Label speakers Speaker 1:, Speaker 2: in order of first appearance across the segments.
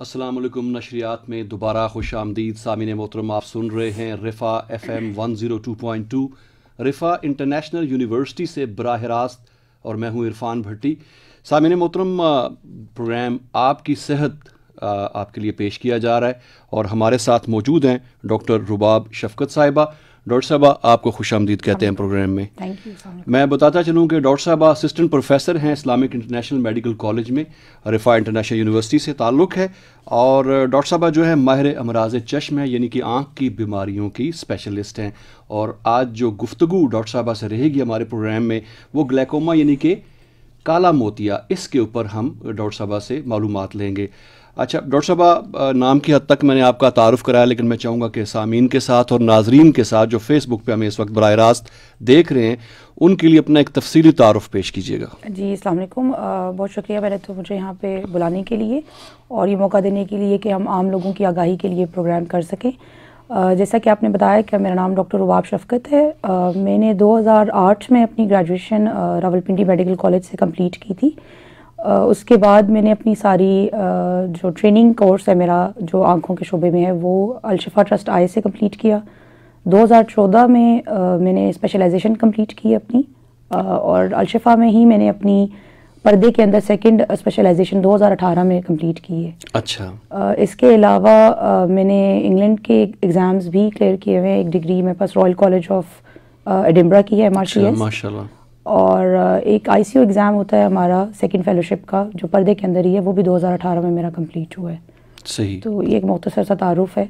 Speaker 1: अस्सलाम वालेकुम नशरियात में दोबारा खुश आमदीद सामिन मोहतरम आप सुन रहे हैं Riphah F M one zero two point two Riphah international university से बरह रास्त और मैं हूँ इरफान भट्टी सामिन मोहतरम प्रोग्राम आपकी सेहत आपके लिए पेश किया जा रहा है और हमारे साथ मौजूद हैं डॉक्टर रुबाब शफकत साहिबा डॉक्टर साहबा आपको खुश आमदीद कहते हैं प्रोग्राम में मैं बताता चलूँ कि डॉक्टर साहबा असिस्टेंट प्रोफेसर हैं इस्लामिक इंटरनेशनल मेडिकल कॉलेज में रिफा इंटरनेशनल यूनिवर्सिटी से ताल्लुक़ है और डॉक्टर साहबा जो है माहिर अमराज चश्म है यानी कि आँख की बीमारियों की स्पेशलिस्ट हैं और आज जो गुफ्तु डॉक्टर साहबा से रहेगी हमारे प्रोग्राम में वो ग्लैकोमा यानी कि काला मोतिया इसके ऊपर हम डॉक्टर साहबा से मालूम लेंगे अच्छा डॉक्टर साहबा नाम की हद तक मैंने आपका तारुफ कराया लेकिन मैं चाहूँगा कि सामीन के साथ और नाजरीन के साथ जो फेसबुक पर हमें इस वक्त बर रास्त देख रहे हैं उनके लिए अपना एक तफसली तारुफ पेश कीजिएगा
Speaker 2: जी अलैक्म बहुत शुक्रिया मैंने तो मुझे यहाँ पर बुलाने के लिए और ये मौका देने के लिए कि हम आम लोगों की आगाही के लिए प्रोग्राम कर सकें जैसा कि आपने बताया कि मेरा नाम डॉक्टर रुबाब शफकत है मैंने आठ में अपनी ग्रेजुएशन रावलपिंडी मेडिकल कॉलेज से कम्प्लीट की थी उसके बाद मैंने अपनी सारी जो ट्रेनिंग कोर्स है मेरा जो आँखों के शोबे में है वो अलशफा ट्रस्ट आई से कंप्लीट किया 2014 में मैंने स्पेशलाइजेशन कंप्लीट की अपनी और अलशफा में ही मैंने अपनी पर्दे के अंदर सेकंड स्पेशलाइजेशन 2018 में कंप्लीट की है
Speaker 1: अच्छा
Speaker 2: इसके अलावा मैंने इंग्लैंड के एग्ज़ाम्स भी क्लियर किए हुए हैं एक डिग्री मेरे पास रॉयल कॉलेज ऑफ एडिम्ब्रा की है अच्छा, माशा और एक आई एग्ज़ाम होता है हमारा सेकेंड फेलोशिप का जो पर्दे के अंदर ही है वो भी 2018 में मेरा कम्प्लीट हुआ है
Speaker 1: सही तो ये एक
Speaker 2: मख्तसर सा तारुफ है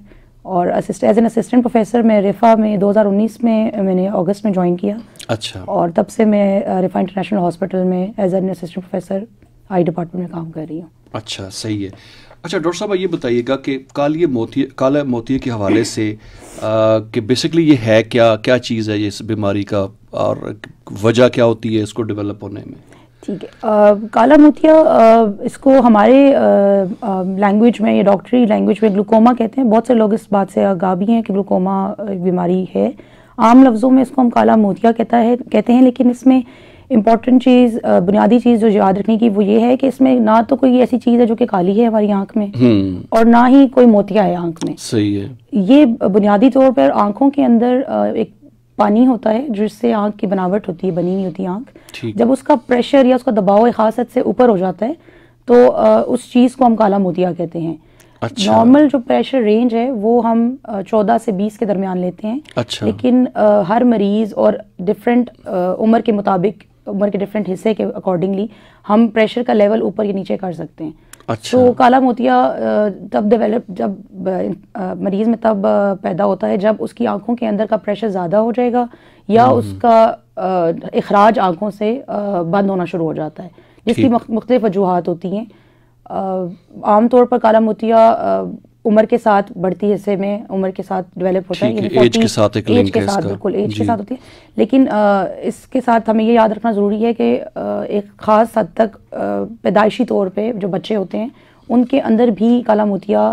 Speaker 2: और assist as an assistant professor मैं रिफा में 2019 में मैंने अगस्त में ज्वाइन किया अच्छा और तब से मैं रिफा इंटरनेशनल हॉस्पिटल में as an assistant professor eye department में काम कर रही हूँ
Speaker 1: अच्छा सही है अच्छा डॉक्टर साहब ये बताइएगा कि काल मोती काला मोती के हवाले से आ, कि बेसिकली ये है क्या क्या चीज़ है इस बीमारी का और वजह क्या होती है इसको डेवलप होने में
Speaker 2: ठीक है काला मोतिया इसको हमारे लैंग्वेज में या डॉक्टरी लैंग्वेज में ग्लूकोमा कहते हैं बहुत से लोग इस बात से आगा भी हैं कि ग्लूकोमा बीमारी है आम लफ्ज़ों में इसको हम काला मोतिया कहता है कहते हैं लेकिन इसमें इम्पॉर्टेंट चीज़ बुनियादी चीज़ जो याद रखने की वो ये है कि इसमें ना तो कोई ऐसी चीज़ है जो कि काली है हमारी आंख में हम्म। और ना ही कोई मोतिया है आंख में सही है ये बुनियादी तौर पर आंखों के अंदर एक पानी होता है जिससे आँख की बनावट होती है बनी हुई होती है आँख जब उसका प्रेशर या उसका दबाव खास हद से ऊपर हो जाता है तो आ, उस चीज़ को हम काला मोतिया कहते हैं
Speaker 1: अच्छा। नॉर्मल
Speaker 2: जो प्रेशर रेंज है वो हम चौदह से बीस के दरमियान लेते हैं अच्छा। लेकिन आ, हर मरीज और डिफरेंट उम्र के मुताबिक उम्र के डिफरेंट हिस्से के अकॉर्डिंगली हम प्रेशर का लेवल ऊपर या नीचे कर सकते हैं अच्छा। तो काला मोतिया तब डेवलप जब मरीज में तब पैदा होता है जब उसकी आंखों के अंदर का प्रेशर ज़्यादा हो जाएगा या हम्म। उसका अखराज आंखों से बंद होना शुरू हो जाता है जिसकी मुख्तलिफ वजूहत होती हैं आमतौर पर काला मोतिया उम्र के साथ बढ़ती हिस्से में उम्र के साथ डेवलप होता है एज के साथ एक लिंक है इसका बिल्कुल एज के साथ होती है लेकिन आ, इसके साथ हमें ये याद रखना ज़रूरी है कि एक ख़ास हद तक पैदाइशी तौर पे जो बच्चे होते हैं उनके अंदर भी काला मोतिया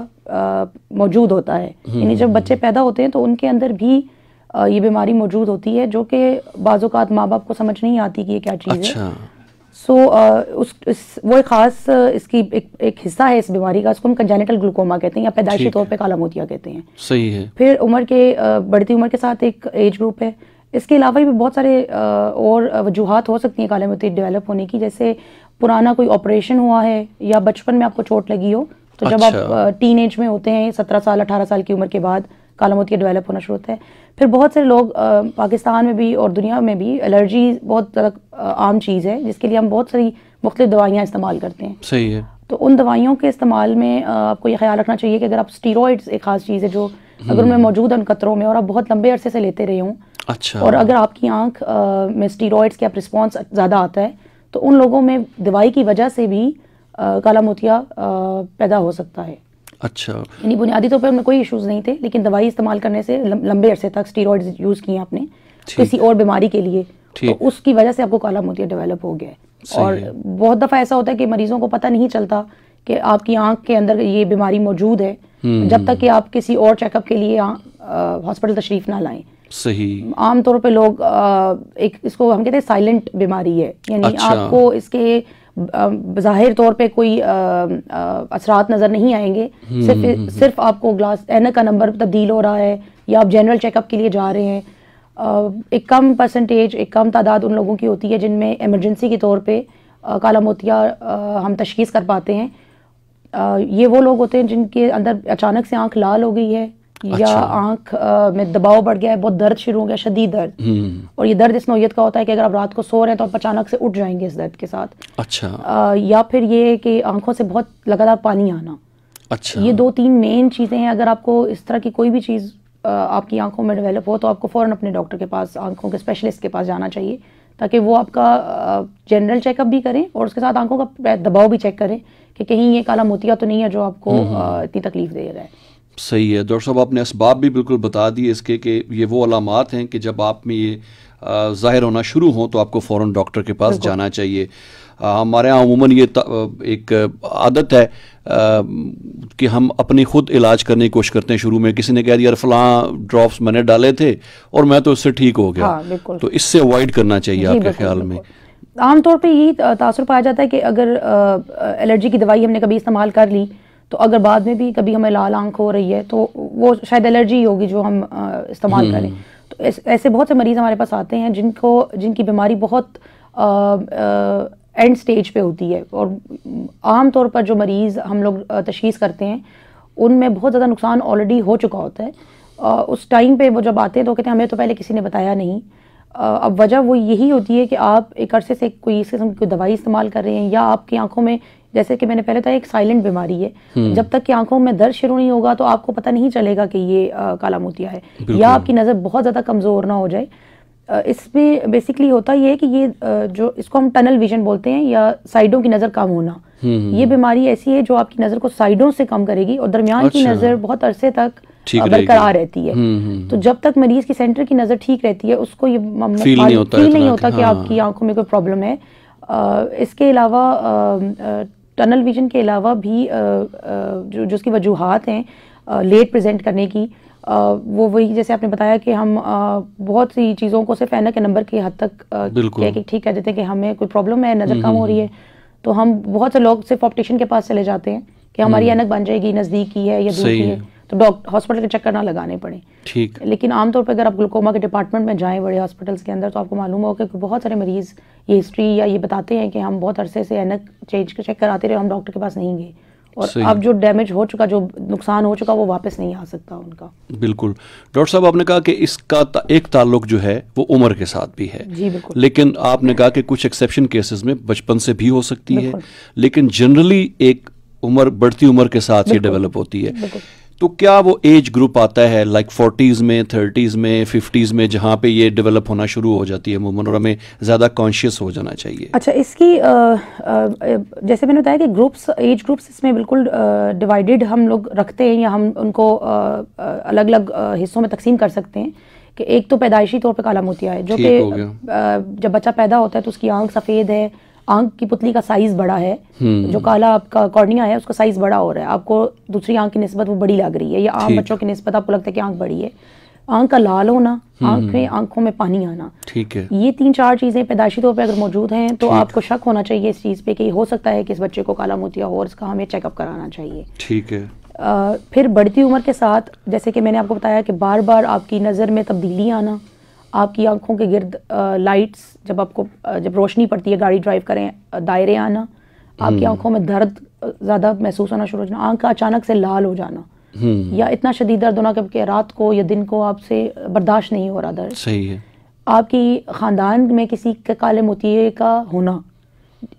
Speaker 2: मौजूद होता है हम्म, यानी जब हम्म, बच्चे हम्म। पैदा होते हैं तो उनके अंदर भी ये बीमारी मौजूद होती है जो कि बाज़ात माँ बाप को समझ नहीं आती कि ये क्या चीज़ है अच्छा। सो so, uh, उस, वो एक खास uh, इसकी एक, एक हिस्सा है इस बीमारी का उसको हम कंजेनेटल ग्लूकोमा कहते हैं या पैदाइशी तौर पे काला मोतिया कहते हैं सही है फिर उम्र के uh, बढ़ती उम्र के साथ एक एज ग्रुप है इसके अलावा भी बहुत सारे और वजूहत हो सकती हैं काले मोती डेवलप होने की जैसे पुराना कोई ऑपरेशन हुआ है या बचपन में आपको चोट लगी हो तो अच्छा। जब आप टीन अच्छा। एज में होते हैं सत्रह साल अठारह साल की उम्र के बाद कालामूद का डेवलप होना शुरू होता है फिर बहुत सारे लोग आ, पाकिस्तान में भी और दुनिया में भी एलर्जी बहुत ज़्यादा आम चीज़ है जिसके लिए हम बहुत सारी मुख्तु दवाइयाँ इस्तेमाल करते हैं
Speaker 1: सही है तो
Speaker 2: उन दवाइयों के इस्तेमाल में आपको ये ख्याल रखना चाहिए कि अगर आप स्टीरोड्स एक खास चीज़ है जो हम्म। अगर उनमें मौजूद उन कतरों में और आप बहुत लंबे अरसे से लेते रहे हों अच्छा और अगर आपकी आंख में स्टीरोड्स आप रिस्पॉन्स ज़्यादा आता है तो उन लोगों में दवाई की वजह से भी काला मोतिया पैदा हो सकता है
Speaker 1: अच्छा यानी
Speaker 2: बुनियादी तौर पर उनमें कोई इश्यूज नहीं थे लेकिन दवाई इस्तेमाल करने से लंबे अरसे तक स्टीरोड यूज़ किए आपने किसी और बीमारी के लिए तो उसकी वजह से आपको काला मोतिया डेवलप हो गया है और बहुत दफ़ा ऐसा होता है कि मरीजों को पता नहीं चलता कि आपकी आंख के अंदर ये बीमारी मौजूद है हम्म। जब तक कि आप किसी और चेकअप के लिए हॉस्पिटल तशरीफ ना लाएं सही आमतौर पे लोग आ, एक इसको हम कहते हैं साइलेंट बीमारी है यानी अच्छा। आपको इसके ज़ाहिर तौर पे कोई असरात नज़र नहीं आएंगे हम्म, सिर्फ हम्म, हम्म। सिर्फ आपको ग्लास एनक का नंबर तब्दील हो रहा है या आप जनरल चेकअप के लिए जा रहे हैं एक कम परसेंटेज एक कम तादाद उन लोगों की होती है जिनमें एमरजेंसी के तौर पे काला मोतिया हम तशीस कर पाते हैं ये वो लोग होते हैं जिनके अंदर अचानक से आंख लाल हो गई है या अच्छा। आंख में दबाव बढ़ गया है बहुत दर्द शुरू हो गया शदीद दर्द हम्म। और ये दर्द इस नोयत का होता है कि अगर आप रात को सो रहे हैं तो आप अचानक से उठ जाएंगे इस दर्द के साथ अच्छा आ, या फिर ये कि आंखों से बहुत लगातार पानी आना अच्छा ये दो तीन मेन चीज़ें हैं अगर आपको इस तरह की कोई भी चीज़ आपकी आंखों में डेवलप हो तो आपको फ़ौरन अपने डॉक्टर के पास आंखों के स्पेशलिस्ट के पास जाना चाहिए ताकि वो आपका जनरल चेकअप भी करें और उसके साथ आंखों का दबाव भी चेक करें कि कहीं ये काला मोतिया तो नहीं है जो आपको हम्म, हम्म। इतनी तकलीफ दे रहा है
Speaker 1: सही है डॉक्टर साहब आपने इसबाब भी बिल्कुल बता दिए इसके कि ये वो अलामत हैं कि जब आप में ये ज़ाहिर होना शुरू हो तो आपको फ़ौर डॉक्टर के पास जाना चाहिए हमारे यहाँ अमूमन ये एक आदत है कि हम अपनी ख़ुद इलाज करने की कोशिश करते हैं शुरू में किसी ने कह दिया यार फलां ड्रॉप्स मैंने डाले थे और मैं तो इससे ठीक हो गया हाँ, तो इससे अवॉइड करना चाहिए आपके ख्याल में
Speaker 2: आमतौर पर यही तासर पाया जाता है कि अगर एलर्जी की दवाई हमने कभी इस्तेमाल कर ली तो अगर बाद में भी कभी हमें लाल आंख हो रही है तो वो शायद एलर्जी होगी जो हम इस्तेमाल हम्म, करें हम्म। तो ऐस, ऐसे बहुत से मरीज़ हमारे पास आते हैं जिनको जिनकी बीमारी बहुत एंड स्टेज पे होती है और आम तौर पर जो मरीज़ हम लोग तशीस करते हैं उनमें बहुत ज़्यादा नुकसान ऑलरेडी हो चुका होता है आ, उस टाइम पे वो जब आते हैं तो कहते हैं हमें तो पहले किसी ने बताया नहीं अब वजह वो यही होती है कि आप एक अरसे से कोई इस किस्म की कोई दवाई इस्तेमाल कर रहे हैं या आपकी आंखों में जैसे कि मैंने पहले था तो एक साइलेंट बीमारी है हम्म। जब तक कि आंखों में दर्द शुरू नहीं होगा तो आपको पता नहीं चलेगा कि ये काला मोतिया है या आपकी नज़र बहुत ज़्यादा कमज़ोर ना हो जाए इसमें बेसिकली होता ये है कि ये जो इसको हम टनल विजन बोलते हैं या साइडों की नज़र कम होना हम्म, हम्म। ये बीमारी ऐसी है जो आपकी नज़र को साइडों से कम करेगी और दरमियान अच्छा। की नज़र बहुत अरसे तक
Speaker 1: बरकरार रहती है
Speaker 2: तो जब तक मरीज की सेंटर की नज़र ठीक रहती है उसको ये फील नहीं होता, नहीं होता कि हाँ। आपकी आंखों में कोई प्रॉब्लम है इसके अलावा टनल विजन के अलावा भी जो जो उसकी वजूहत हैं लेट प्रेजेंट करने की वो वही जैसे आपने बताया कि हम बहुत सी चीज़ों को सिर्फ एना के नंबर की हद तक ठीक कह देते हैं कि हमें कोई प्रॉब्लम है नज़र कम हो रही हम्म, है हम्म, हम्म। तो हम बहुत से लोग सिर्फ ऑप्टिशन के पास चले जाते हैं कि हमारी एनक बन जाएगी नज़दीक की है या दूर की है तो डॉक्टर हॉस्पिटल के चक्कर ना लगाने पड़े ठीक लेकिन आमतौर पर अगर आप ग्लूकोमा के डिपार्टमेंट में जाएं बड़े हॉस्पिटल्स के अंदर तो आपको मालूम होगा कि बहुत सारे मरीज़ ये हिस्ट्री या ये बताते हैं कि हम बहुत अरसे से एनक चेंज चेक कराते रहे हम डॉक्टर के पास नहीं गए और अब जो डैमेज हो चुका जो नुकसान हो चुका वो वापस नहीं आ सकता
Speaker 1: उनका बिल्कुल डॉक्टर साहब आपने कहा कि इसका ता, एक ताल्लुक जो है वो उम्र के साथ भी है जी बिल्कुल लेकिन आपने कहा कि कुछ एक्सेप्शन केसेस में बचपन से भी हो सकती है लेकिन जनरली एक उम्र बढ़ती उम्र के साथ ये डेवलप होती है तो क्या वो एज ग्रुप आता है लाइक फोर्टीज़ में थर्टीज़ में फिफ्टीज़ में जहाँ पे ये डेवलप होना शुरू हो जाती है मूवमेंट और हमें ज़्यादा कॉन्शियस हो जाना चाहिए
Speaker 2: अच्छा इसकी आ, आ, जैसे मैंने बताया कि ग्रुप्स एज ग्रुप्स इसमें बिल्कुल डिवाइडेड हम लोग रखते हैं या हम उनको आ, अलग अलग हिस्सों में तकसीम कर सकते हैं कि एक तो पैदाइशी तौर पर काला मोतिया है जो कि जब बच्चा पैदा होता है तो उसकी आँख सफ़ेद है आंख की पुतली का साइज बड़ा है
Speaker 1: हम्म। जो काला
Speaker 2: आपका कॉर्निया है उसका साइज बड़ा हो रहा है आपको दूसरी आंख की नस्बत वो बड़ी लग रही है या आम बच्चों की नस्बत आपको लगता है कि आंख बड़ी है आंख का लाल होना हम्म। आंख में आंखों में पानी आना ठीक है ये तीन चार चीजें पैदाशी तौर पर अगर मौजूद हैं तो आपको शक होना चाहिए इस चीज पे कि हो सकता है कि इस बच्चे को काला मोतिया हो और इसका हमें चेकअप कराना चाहिए ठीक है आ, फिर बढ़ती उम्र के साथ जैसे कि मैंने आपको बताया कि बार बार आपकी नज़र में तब्दीली आना आपकी आंखों के गिर्द लाइट्स जब आपको जब रोशनी पड़ती है गाड़ी ड्राइव करें दायरे आना आपकी हम्म। आंखों में दर्द ज़्यादा महसूस होना शुरू हो जाना आंख का अचानक से लाल हो जाना हम्म। या इतना शदीद दर्द होना कि रात को या दिन को आपसे बर्दाश्त नहीं हो रहा दर्द सही है आपकी ख़ानदान में किसी के काले मोतिये का होना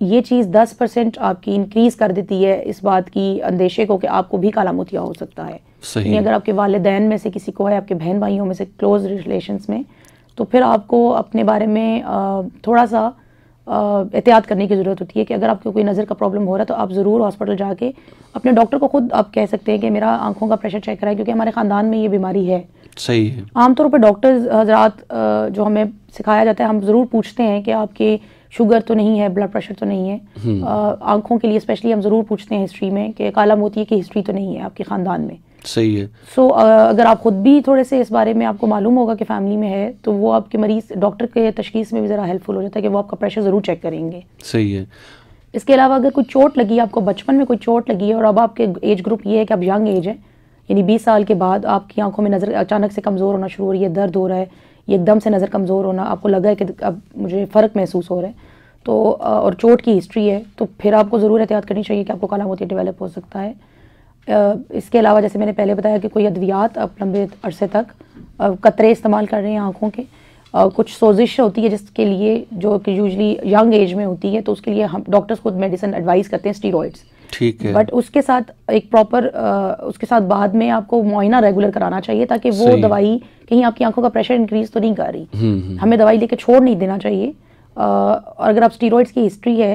Speaker 2: ये चीज़ दस परसेंट आपकी इंक्रीज़ कर देती है इस बात की अंदेशे को कि आपको भी काला मोतिया हो सकता है सही अगर आपके वालदेन में से किसी को है आपके बहन भाइयों में से क्लोज रिलेशन में तो फिर आपको अपने बारे में थोड़ा सा एहतियात करने की ज़रूरत होती है कि अगर आपको कोई नज़र का प्रॉब्लम हो रहा है तो आप ज़रूर हॉस्पिटल जाके अपने डॉक्टर को खुद आप कह सकते हैं कि मेरा आंखों का प्रेशर चेक कराएं क्योंकि हमारे ख़ानदान में ये बीमारी है सही है आमतौर पर डॉक्टर हजरात जो हमें सिखाया जाता है हम ज़रूर पूछते हैं कि आपके शुगर तो नहीं है ब्लड प्रेशर तो नहीं है हम्म। आंखों के लिए स्पेशली हम ज़रूर पूछते हैं हिस्ट्री में कि काला मोती की हिस्ट्री तो नहीं है आपके ख़ानदान में सही है सो so, अगर आप ख़ुद भी थोड़े से इस बारे में आपको मालूम होगा कि फैमिली में है तो वो आपके मरीज़ डॉक्टर के तशखीस में भी ज़रा हेल्पफुल हो जाता है कि वो आपका प्रेशर ज़रूर चेक करेंगे सही है इसके अलावा अगर कोई चोट लगी आपको बचपन में कोई चोट लगी है और अब आपके एज ग्रुप ये है कि आप यंग एज है यानी बीस साल के बाद आपकी आंखों में नज़र अचानक से कमज़ोर होना शुरू हो रही है दर्द हो रहा है एकदम से नज़र कमज़ोर होना आपको लगा है कि अब मुझे फ़र्क महसूस हो रहा है तो और चोट की हिस्ट्री है तो फिर आपको ज़रूर एहतियात करनी चाहिए कि आपको काला मोती डेवलप हो सकता है इसके अलावा जैसे मैंने पहले बताया कि कोई अद्वियात अब लंबे अरसे तक कतरे इस्तेमाल कर रहे हैं आँखों के कुछ सोजिश होती है जिसके लिए जो कि यूजली यंग एज में होती है तो उसके लिए हम डॉक्टर्स खुद मेडिसिन एडवाइस करते हैं स्टीरोइड्स ठीक है बट उसके साथ एक प्रॉपर उसके साथ बाद में आपको मुआयना रेगुलर कराना चाहिए ताकि वो दवाई कहीं आपकी आंखों का प्रेशर इंक्रीज तो नहीं कर रही
Speaker 1: हम्म, हम्म। हमें
Speaker 2: दवाई लेके छोड़ नहीं देना चाहिए और अगर आप स्टीरोइड्स की हिस्ट्री है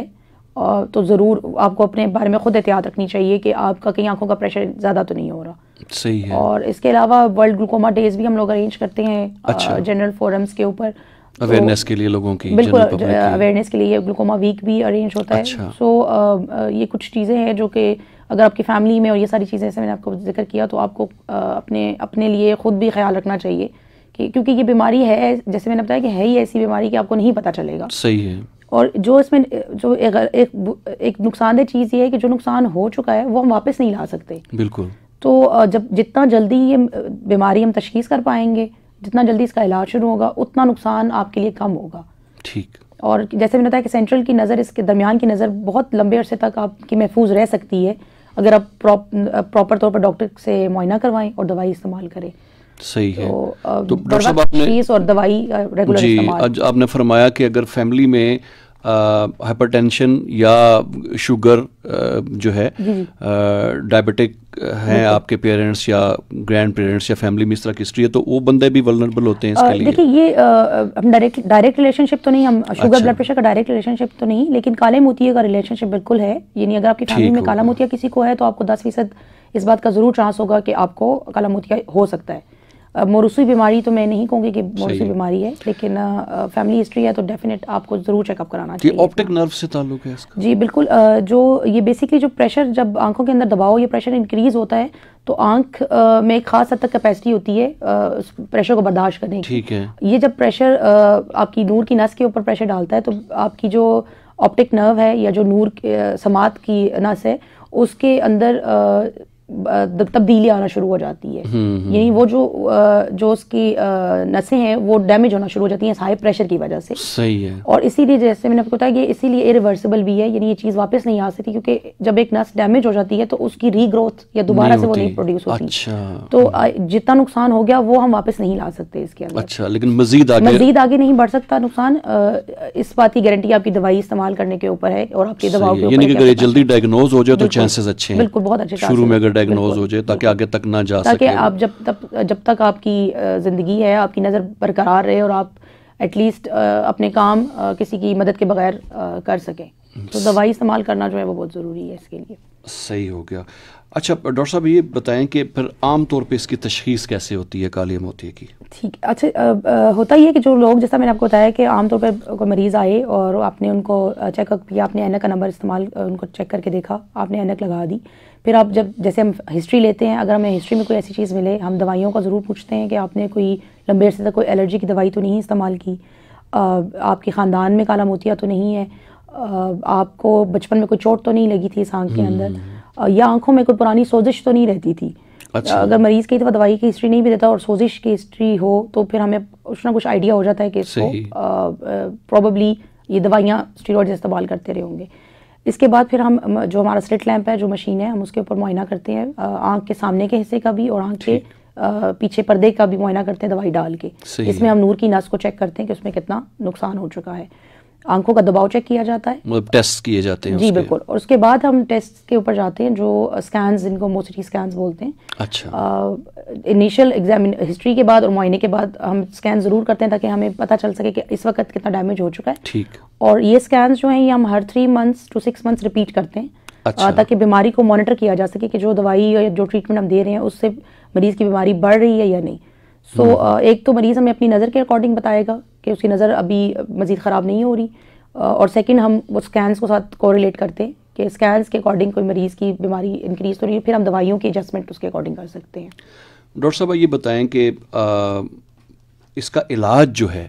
Speaker 2: तो ज़रूर आपको अपने बारे में ख़ुद एहतियात रखनी चाहिए कि आपका कहीं आंखों का प्रेशर ज़्यादा तो नहीं हो रहा सही है और इसके अलावा वर्ल्ड ग्लूकोमा डेज भी हम लोग अरेंज करते हैं अच्छा। जनरल फोरम्स के ऊपर अवेयरनेस
Speaker 1: तो के लिए लोगों की बिल्कुल अवेयरनेस
Speaker 2: के लिए ग्लूकोमा वीक भी अरेंज होता अच्छा। है सो ये कुछ चीज़ें हैं जो कि अगर आपकी फैमिली में और ये सारी चीज़ें मैंने आपको जिक्र किया तो आपको अपने अपने लिए ख़ुद भी ख्याल रखना चाहिए कि क्योंकि ये बीमारी है जैसे मैंने बताया कि है ही ऐसी बीमारी कि आपको नहीं पता चलेगा सही है और जो इसमें जो एक एक, एक नुकसानदेह चीज़ ये है कि जो नुकसान हो चुका है वो हम वापस नहीं ला सकते बिल्कुल तो जब जितना जल्दी ये बीमारी हम तशीस कर पाएंगे जितना जल्दी इसका इलाज शुरू होगा उतना नुकसान आपके लिए कम होगा ठीक और जैसे मैंने बताया कि सेंट्रल की नज़र इसके दरमियान की नज़र बहुत लंबे अरसे तक आपकी महफूज रह सकती है अगर आप प्रॉपर तौर पर डॉक्टर से मुआयना करवाएं और दवाई इस्तेमाल करें
Speaker 1: सही है तो, तो डॉक्टर साहब आपने
Speaker 2: और दवाई रेगुलर जी आज
Speaker 1: आपने फरमाया कि अगर फैमिली में हाइपरटेंशन या शुगर आ, जो है डायबिटिक हैं आपके पेरेंट्स या ग्रैंड पेरेंट्स या फैमिली में इस तरह की हिस्ट्री है तो वो बंदे भी वल्नरेबल होते हैं इसके लिए देखिए
Speaker 2: ये हम डायरेक्ट डायरेक्ट रिलेशनशिप तो नहीं हम शुगर अच्छा। ब्लड प्रेशर का डायरेक्ट रिलेशनशिप तो नहीं लेकिन काले मोतिया का रिलेशनशिप बिल्कुल है यानी अगर आपकी फैमिली में काला मोतिया किसी को है तो आपको दस फीसद इस बात का ज़रूर चांस होगा कि आपको काला मोतिया हो सकता है मोरूसी बीमारी तो मैं नहीं कहूँगी कि मोरूसी बीमारी है लेकिन फैमिली हिस्ट्री है तो डेफिनेट आपको ज़रूर चेकअप कराना
Speaker 1: चाहिए ऑप्टिक नर्व से ताल्लुक है इसका
Speaker 2: जी बिल्कुल जो ये बेसिकली जो प्रेशर जब आंखों के अंदर दबाव या प्रेशर इंक्रीज़ होता है तो आंख में एक खास हद तक कैपेसिटी होती है प्रेशर को बर्दाश्त करने की ठीक है ये जब प्रेशर आपकी नूर की नस के ऊपर प्रेशर डालता है तो आपकी जो ऑप्टिक नर्व है या जो नूर समात की नस है उसके अंदर तब्दीली आना शुरू हो जाती है हम्म, हम्म। यानी वो जो जो उसकी नसें हैं वो डैमेज होना शुरू हो जाती हैं हाई प्रेशर की वजह से
Speaker 1: सही है
Speaker 2: और इसीलिए जैसे मैंने आपको बताया कि इसीलिए इरिवर्सिबल भी है यानी ये चीज़ वापस नहीं आ सकती क्योंकि जब एक नस डैमेज हो जाती है तो उसकी रीग्रोथ या दोबारा से वो नहीं प्रोड्यूस होती
Speaker 1: अच्छा।
Speaker 2: तो जितना नुकसान हो गया वो हम वापस नहीं ला सकते इसके अंदर
Speaker 1: अच्छा लेकिन मजीद आगे मजीद
Speaker 2: आगे नहीं बढ़ सकता नुकसान इस बात की गारंटी आपकी दवाई इस्तेमाल करने के ऊपर है और आपकी दवाओं के ऊपर
Speaker 1: जल्दी डायग्नोज हो जाए तो चांसेस अच्छे हैं बिल्कुल बहुत अच्छे शुरू में अगर डायग्नोज हो जाए ताकि आगे तक ना जा ताकि सके
Speaker 2: आप जब तक जब तक आपकी ज़िंदगी है आपकी नज़र बरकरार रहे और आप एटलीस्ट अपने काम किसी की मदद के बगैर कर सकें तो दवाई इस्तेमाल करना जो है वो बहुत ज़रूरी है इसके लिए
Speaker 1: सही हो गया अच्छा डॉक्टर साहब ये बताएं कि फिर आम तौर पे इसकी तशखीस कैसे होती है काली मोती की ठीक
Speaker 2: अच्छा आ, आ, होता ही है कि जो लोग जैसा मैंने आपको बताया कि आमतौर पर कोई मरीज़ आए और आपने उनको चेकअप किया आपने एनक का नंबर इस्तेमाल उनको चेक करके देखा आपने एनक लगा दी फिर आप जब जैसे हम हिस्ट्री लेते हैं अगर हमें हिस्ट्री में कोई ऐसी चीज़ मिले हम दवाइयों का ज़रूर पूछते हैं कि आपने कोई लंबे अरसे तक कोई एलर्जी की दवाई तो नहीं इस्तेमाल की आपके ख़ानदान में काला मोतिया तो नहीं है आपको बचपन में कोई चोट तो नहीं लगी थी आँख के अंदर हम्म। या आंखों में कोई पुरानी सोजिश तो नहीं रहती थी
Speaker 1: अच्छा। अगर मरीज
Speaker 2: की तो दवाई की हिस्ट्री नहीं भी देता और सोजिश की हिस्ट्री हो तो फिर हमें कुछ ना कुछ आइडिया हो जाता है कि इसको प्रॉबली ये दवाइयाँ स्टीरोड इस्तेमाल करते रहे होंगे इसके बाद फिर हम जो हमारा स्लिट लैम्प है जो मशीन है हम उसके ऊपर मुआयना करते हैं आँख के सामने के हिस्से का भी और आँख के पीछे पर्दे का भी मुआयना करते हैं दवाई डाल के इसमें हम नूर की नस को चेक करते हैं कि उसमें कितना नुकसान हो चुका है आंखों का दबाव चेक किया जाता है
Speaker 1: मतलब टेस्ट किए जाते हैं जी बिल्कुल
Speaker 2: और उसके बाद हम टेस्ट के ऊपर जाते हैं जो स्कैन जिनको मोसिटी स्कैन बोलते हैं अच्छा इनिशियल एग्जामिन हिस्ट्री के बाद और मुआइने के बाद हम स्कैन ज़रूर करते हैं ताकि हमें पता चल सके कि इस वक्त कितना डैमेज हो चुका है ठीक और ये स्कैन जो है ये हम हर three months to six months repeat करते हैं अच्छा। ताकि बीमारी को मॉनिटर किया जा सके कि जो दवाई या जो ट्रीटमेंट हम दे रहे हैं उससे मरीज़ की बीमारी बढ़ रही है या नहीं सो so, हम्म। एक तो मरीज़ हमें अपनी नज़र के अकॉर्डिंग बताएगा कि उसकी नज़र अभी मज़ीद ख़राब नहीं हो रही और सेकंड हम वो स्कैंस को साथ कोरिलेट करते हैं कि स्कैंस के अकॉर्डिंग कोई मरीज़ की बीमारी इंक्रीज़ तो रही है फिर हम दवाइयों की एडजस्टमेंट उसके अकॉर्डिंग कर सकते हैं
Speaker 1: डॉक्टर साहब ये बताएं कि इसका इलाज जो है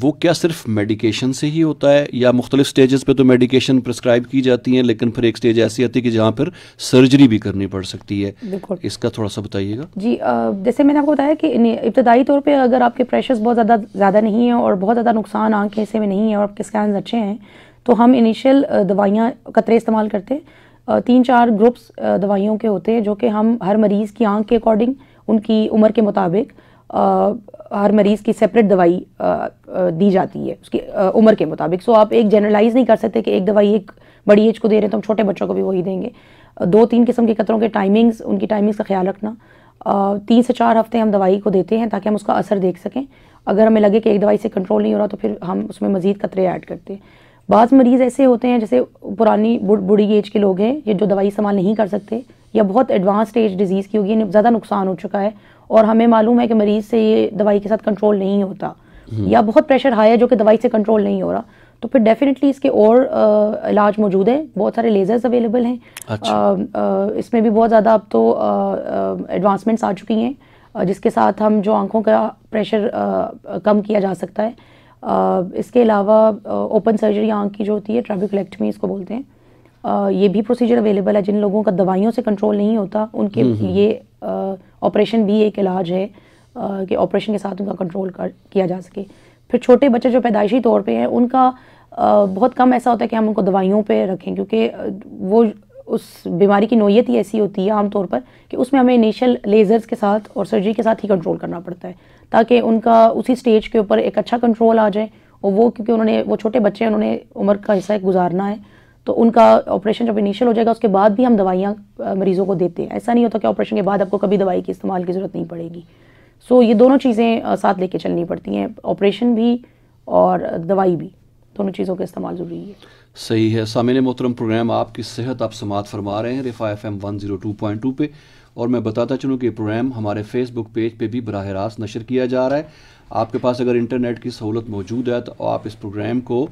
Speaker 1: वो क्या सिर्फ मेडिकेशन से ही होता है या मुख्तलिफ स्टेजेस पे तो मेडिकेशन प्रिस्क्राइब की जाती है लेकिन फिर एक स्टेज ऐसी आती है कि जहाँ पर सर्जरी भी करनी पड़ सकती है बिल्कुल इसका थोड़ा सा बताइएगा
Speaker 2: जी जैसे मैंने आपको बताया कि इब्तदाई तौर पर अगर आपके प्रेशर्स बहुत ज़्यादा ज़्यादा नहीं है और बहुत ज़्यादा नुकसान आँखें ऐसे में नहीं है और आपके स्कैन अच्छे हैं तो हम इनिशियल दवाइयाँ कतरे इस्तेमाल करते हैं तीन चार ग्रुप्स दवाइयों के होते हैं जो कि हम हर मरीज़ की आँख के अकॉर्डिंग उनकी उम्र के मुताबिक हर मरीज़ की सेपरेट दवाई दी जाती है उसकी उम्र के मुताबिक सो आप एक जनरलाइज़ नहीं कर सकते कि एक दवाई एक बड़ी एज को दे रहे हैं तो हम छोटे बच्चों को भी वही देंगे दो तीन किस्म के कतरों के टाइमिंग्स उनकी टाइमिंग्स का ख्याल रखना तीन से चार हफ्ते हम दवाई को देते हैं ताकि हम उसका असर देख सकें अगर हमें लगे कि एक दवाई से कंट्रोल नहीं हो रहा तो फिर हम उसमें मज़ीद कतरे ऐड करते हैं बाज़ मरीज़ ऐसे होते हैं जैसे पुरानी बूढ़ी एज के लोग हैं ये जो दवाई इस्तेमाल नहीं कर सकते या बहुत एडवांस स्टेज डिजीज़ की होगी ज़्यादा नुकसान हो चुका है और हमें मालूम है कि मरीज से ये दवाई के साथ कंट्रोल नहीं होता या बहुत प्रेशर हाई है जो कि दवाई से कंट्रोल नहीं हो रहा तो फिर डेफिनेटली इसके और आ, इलाज मौजूद हैं बहुत सारे लेज़र्स अवेलेबल हैं अच्छा। इसमें भी बहुत ज़्यादा अब तो एडवांसमेंट्स आ चुकी हैं जिसके साथ हम जो आंखों का प्रेशर कम किया जा सकता है इसके अलावा ओपन सर्जरी आँख की जो होती है ट्रेबिकलेक्टमी इसको बोलते हैं ये भी प्रोसीजर अवेलेबल है जिन लोगों का दवाइयों से कंट्रोल नहीं होता उनके लिए हम्म, ऑपरेशन हम्म। भी एक इलाज है कि ऑपरेशन के साथ उनका कंट्रोल कर किया जा सके फिर छोटे बच्चे जो पैदाइशी तौर पे हैं उनका बहुत कम ऐसा होता है कि हम उनको दवाइयों पे रखें क्योंकि वो उस बीमारी की नोयत ही ऐसी होती है आमतौर पर कि उसमें हमें इनिशियल लेज़र्स के साथ और सर्जरी के साथ ही कंट्रोल करना पड़ता है ताकि उनका उसी स्टेज के ऊपर एक अच्छा कंट्रोल आ जाए और वो क्योंकि उन्होंने वो छोटे बच्चे उन्होंने उम्र का हिस्सा गुजारना है तो उनका ऑपरेशन जब इनिशियल हो जाएगा उसके बाद भी हम दवाइयाँ मरीज़ों को देते हैं ऐसा नहीं होता कि ऑपरेशन के बाद आपको कभी दवाई के इस्तेमाल की ज़रूरत नहीं पड़ेगी सो ये दोनों चीज़ें साथ लेके चलनी पड़ती हैं ऑपरेशन भी और दवाई भी दोनों चीज़ों का इस्तेमाल ज़रूरी है
Speaker 1: सही है सामिन मोहतरम प्रोग्राम आपकी सेहत आप समात फरमा रहे हैं Riphah F M one zero two point two पे और मैं बताता चलूँ कि प्रोग्राम हमारे फेसबुक पेज पे भी बरह रास्त नशर किया जा रहा है आपके पास अगर इंटरनेट की सहूलत मौजूद है तो आप इस प्रोग्राम को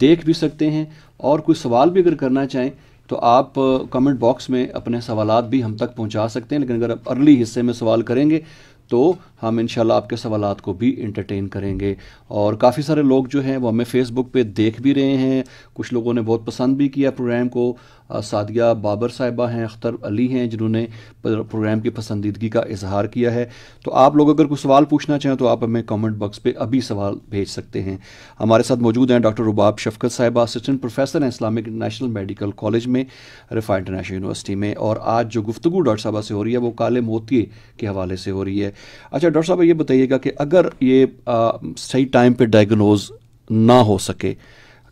Speaker 1: देख भी सकते हैं और कोई सवाल भी अगर करना चाहें तो आप कमेंट बॉक्स में अपने सवाल भी हम तक पहुंचा सकते हैं लेकिन अगर आप अर्ली हिस्से में सवाल करेंगे तो हम इन आपके सवाल को भी इंटरटेन करेंगे और काफ़ी सारे लोग जो हैं वो हमें फ़ेसबुक पे देख भी रहे हैं कुछ लोगों ने बहुत पसंद भी किया प्रोग्राम को सादिया बाबर साहिबा हैं अख्तर अली हैं जिन्होंने प्रोग्राम की पसंदीदगी का इजहार किया है तो आप लोग अगर कोई सवाल पूछना चाहें तो आप हमें कमेंट बॉक्स पे अभी सवाल भेज सकते हैं हमारे साथ मौजूद हैं डॉक्टर रुबाब शफकत साहिबा असिस्टेंट प्रोफेसर हैं इस्लामिक नेशनल मेडिकल कॉलेज में रिफा इंटरनेशनल यूनिवर्सिटी में और आज जो गुफ्तु डॉक्टर साहबा से हो रही है वो काले मोती के हवाले से हो रही है अच्छा डॉक्टर साहब ये बताइएगा कि अगर ये सही टाइम पर डायग्नोज ना हो सके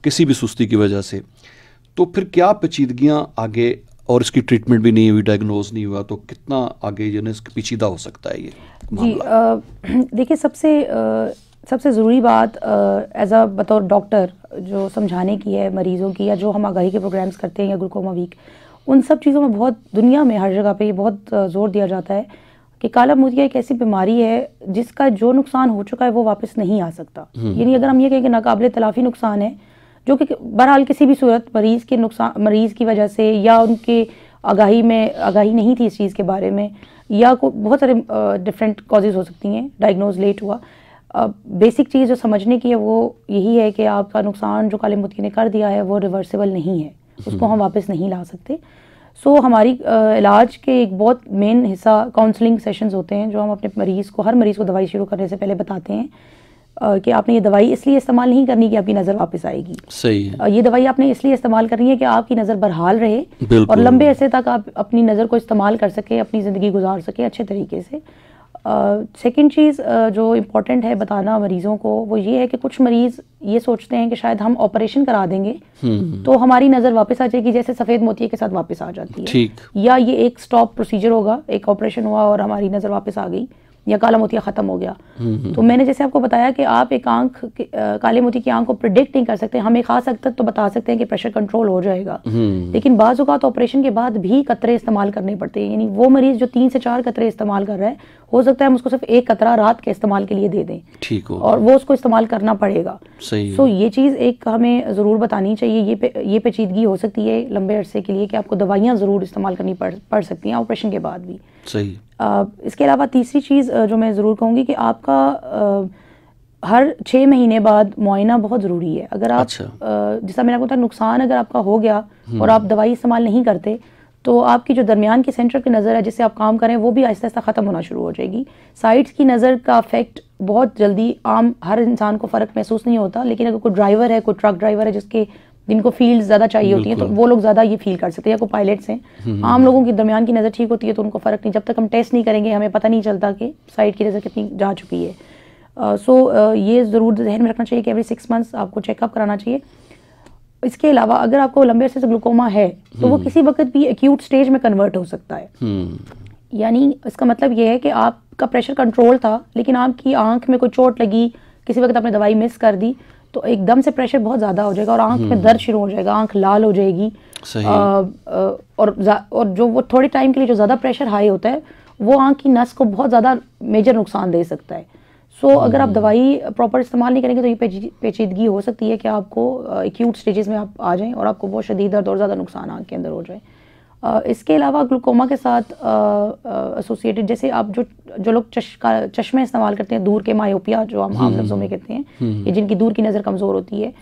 Speaker 1: किसी भी सुस्ती की वजह से तो फिर क्या पेचीदगियाँ आगे और इसकी ट्रीटमेंट भी नहीं हुई डायग्नोज नहीं हुआ तो कितना आगे जो है पेचीदा हो सकता है ये
Speaker 2: जी देखिए सबसे आ, सबसे ज़रूरी बात एज अ बतौर डॉक्टर जो समझाने की है मरीज़ों की या जो हम आगाही के प्रोग्राम्स करते हैं या ग्लूकोमा वीक उन सब चीज़ों में बहुत दुनिया में हर जगह पे ये बहुत ज़ोर दिया जाता है कि काला मोतिया एक ऐसी बीमारी है जिसका जो नुकसान हो चुका है वो वापस नहीं आ सकता हम्म। यानी अगर हम ये कहें कि नाकबले तलाफी नुकसान है जो कि बहरहाल किसी भी सूरत मरीज़ के नुकसान मरीज़ की वजह से या उनके आगाही में आगाही नहीं थी इस चीज़ के बारे में या को बहुत सारे डिफरेंट कॉजेज़ हो सकती हैं डायग्नोज लेट हुआ बेसिक चीज़ जो समझने की है वो यही है कि आपका नुकसान जो काले मोती ने कर दिया है वो रिवर्सिबल नहीं है उसको हम्म। हम वापस नहीं ला सकते सो so, हमारी इलाज के एक बहुत मेन हिस्सा काउंसलिंग सेशंस होते हैं जो हम अपने मरीज़ को हर मरीज़ को दवाई शुरू करने से पहले बताते हैं कि आपने ये दवाई इसलिए इस्तेमाल नहीं करनी कि आपकी नज़र वापस आएगी सही है ये दवाई आपने इसलिए इस्तेमाल करनी है कि आपकी नज़र बरहाल रहे और लंबे अरसे तक आप अपनी नज़र को इस्तेमाल कर सके अपनी ज़िंदगी गुजार सके अच्छे तरीके से सेकेंड चीज़ जो इम्पोर्टेंट है बताना मरीज़ों को वो ये है कि कुछ मरीज़ ये सोचते हैं कि शायद हम ऑपरेशन करा देंगे हम्म। तो हमारी नज़र वापस आ जाएगी जैसे सफ़ेद मोती के साथ वापस आ जाती है या ये एक स्टॉप प्रोसीजर होगा एक ऑपरेशन हुआ और हमारी नज़र वापस आ गई या काला मोतिया ख़त्म हो गया तो मैंने जैसे आपको बताया कि आप एक आंख काले मोती की आंख को प्रिडिक्ट नहीं कर सकते हम एक खास हद तक तो बता सकते हैं कि प्रेशर कंट्रोल हो जाएगा हम्म। लेकिन बाज़ तो ऑपरेशन के बाद भी कतरे इस्तेमाल करने पड़ते हैं यानी वो मरीज़ जो तीन से चार कतरे इस्तेमाल कर रहा है हो सकता है हम उसको सिर्फ एक कतरा रात के इस्तेमाल के लिए दे दें
Speaker 1: ठीक हो और वो
Speaker 2: उसको इस्तेमाल करना पड़ेगा सही सो ये चीज़ एक हमें ज़रूर बतानी चाहिए ये पे, ये पेचीदगी हो सकती है लंबे अरसे के लिए कि आपको दवाइयाँ ज़रूर इस्तेमाल करनी पड़ पड़ सकती हैं ऑपरेशन के बाद भी सही इसके अलावा तीसरी चीज़ जो मैं ज़रूर कहूँगी कि आपका हर छः महीने बाद मुआयना बहुत ज़रूरी है अगर आप अच्छा। जैसा मैंने आपको नुकसान अगर आपका हो गया हम्म। और आप दवाई इस्तेमाल नहीं करते तो आपकी जो दरमियान की सेंटर की नज़र है जिससे आप काम करें वो भी आहिस्ता आहिस्ता ख़त्म होना शुरू हो जाएगी साइड्स की नज़र का अफेक्ट बहुत जल्दी आम हर इंसान को फ़र्क महसूस नहीं होता लेकिन अगर कोई ड्राइवर है कोई ट्रक ड्राइवर है जिसके जिनको फील्ड ज़्यादा चाहिए होती है तो वो लोग ज़्यादा ये फील कर सकते हैं या कोई पायलट्स हैं हम्म, आम हम्म। लोगों के दरमियान की नज़र ठीक होती है तो उनको फ़र्क नहीं जब तक हम टेस्ट नहीं करेंगे हमें पता नहीं चलता कि साइड की नज़र कितनी जा चुकी है सो uh, so, uh, ये ज़रूर जहन में रखना चाहिए कि एवरी सिक्स मंथ्स आपको चेकअप कराना चाहिए इसके अलावा अगर आपको लंबे अरसे से ग्लूकोमा है तो वो हम्म। किसी वक्त भी एक्यूट स्टेज में कन्वर्ट हो सकता
Speaker 1: है
Speaker 2: यानी इसका मतलब ये है कि आपका प्रेशर कंट्रोल था लेकिन आपकी आंख में कोई चोट लगी किसी वक्त आपने दवाई मिस कर दी तो एकदम से प्रेशर बहुत ज़्यादा हो जाएगा और आंख में हम्म। दर्द शुरू हो जाएगा आंख लाल हो जाएगी सही। आ, आ, और और जो वो थोड़े टाइम के लिए जो ज़्यादा प्रेशर हाई होता है वो आंख की नस को बहुत ज़्यादा मेजर नुकसान दे सकता है सो so, अगर आप हम्म। दवाई प्रॉपर इस्तेमाल नहीं करेंगे तो ये पेचीदगी हो सकती है कि आपको एक्यूट स्टेजेस में आप आ जाएं और आपको बहुत शदीद दर्द और ज़्यादा नुकसान आँख के अंदर हो जाए इसके अलावा ग्लूकोमा के साथ एसोसिएटेड जैसे आप जो जो लोग चश्मे इस्तेमाल करते हैं दूर के मायोपिया जो हम आम हम्म, लफ्ज़ों में हम्म, कहते हैं हम्म, ये जिनकी दूर की नज़र कमज़ोर होती है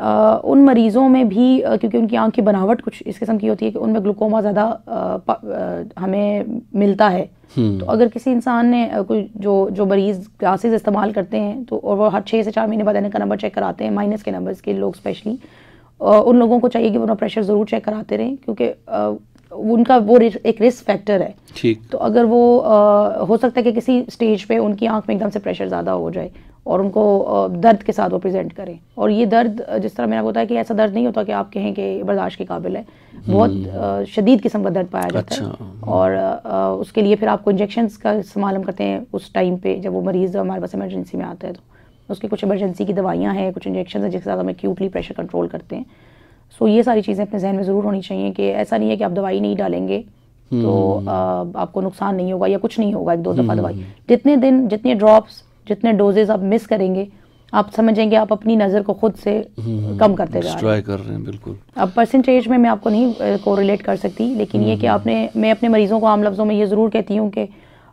Speaker 2: आ, उन मरीज़ों में भी आ, क्योंकि उनकी आँख की बनावट कुछ इस किस्म की होती है कि उनमें ग्लूकोमा ज़्यादा हमें मिलता है तो अगर किसी इंसान ने कोई जो जो मरीज़ ग्लासेज इस्तेमाल करते हैं तो और वो हर छः से चार महीने बाद इनका का नंबर चेक कराते हैं माइनस के नंबर्स के लोग स्पेशली उन लोगों को चाहिए कि वो अपना प्रेशर ज़रूर चेक कराते रहें क्योंकि उनका वो एक रिस्क फैक्टर है ठीक तो अगर वो आ, हो सकता है कि किसी स्टेज पे उनकी आंख में एकदम से प्रेशर ज़्यादा हो जाए और उनको दर्द के साथ वो प्रेजेंट करें और ये दर्द जिस तरह मेरा होता है कि ऐसा दर्द नहीं होता कि आप कहें कि बर्दाश्त के काबिल है बहुत हम्म। शदीद किस्म का दर्द पाया जाता अच्छा, है हम्म। और आ, उसके लिए फिर आपको इंजेक्शन का इस्तेमाल हम करते हैं उस टाइम पे जब वो मरीज़ हमारे पास इमरजेंसी में आता है तो उसकी कुछ इमरजेंसी की दवाइयाँ हैं कुछ इंजेक्शन हैं जिसके साथ हम एक्यूटली प्रेशर कंट्रोल करते हैं सो ये सारी चीज़ें अपने जहन में ज़रूर होनी चाहिए कि ऐसा नहीं है कि आप दवाई नहीं डालेंगे हम्म, तो हम्म, हम्म। आपको नुकसान नहीं होगा या कुछ नहीं होगा एक दो दफ़ा दवाई जितने दिन जितने ड्रॉप्स जितने डोजेज आप मिस करेंगे आप समझेंगे आप अपनी नज़र को खुद से कम करते जा रहे
Speaker 1: हैं कर रहे हैं बिल्कुल
Speaker 2: अब परसेंटेज में मैं आपको नहीं कोरिलेट कर सकती लेकिन ये कि आपने मैं अपने मरीज़ों को आम लफ्ज़ों में ये ज़रूर कहती हूँ कि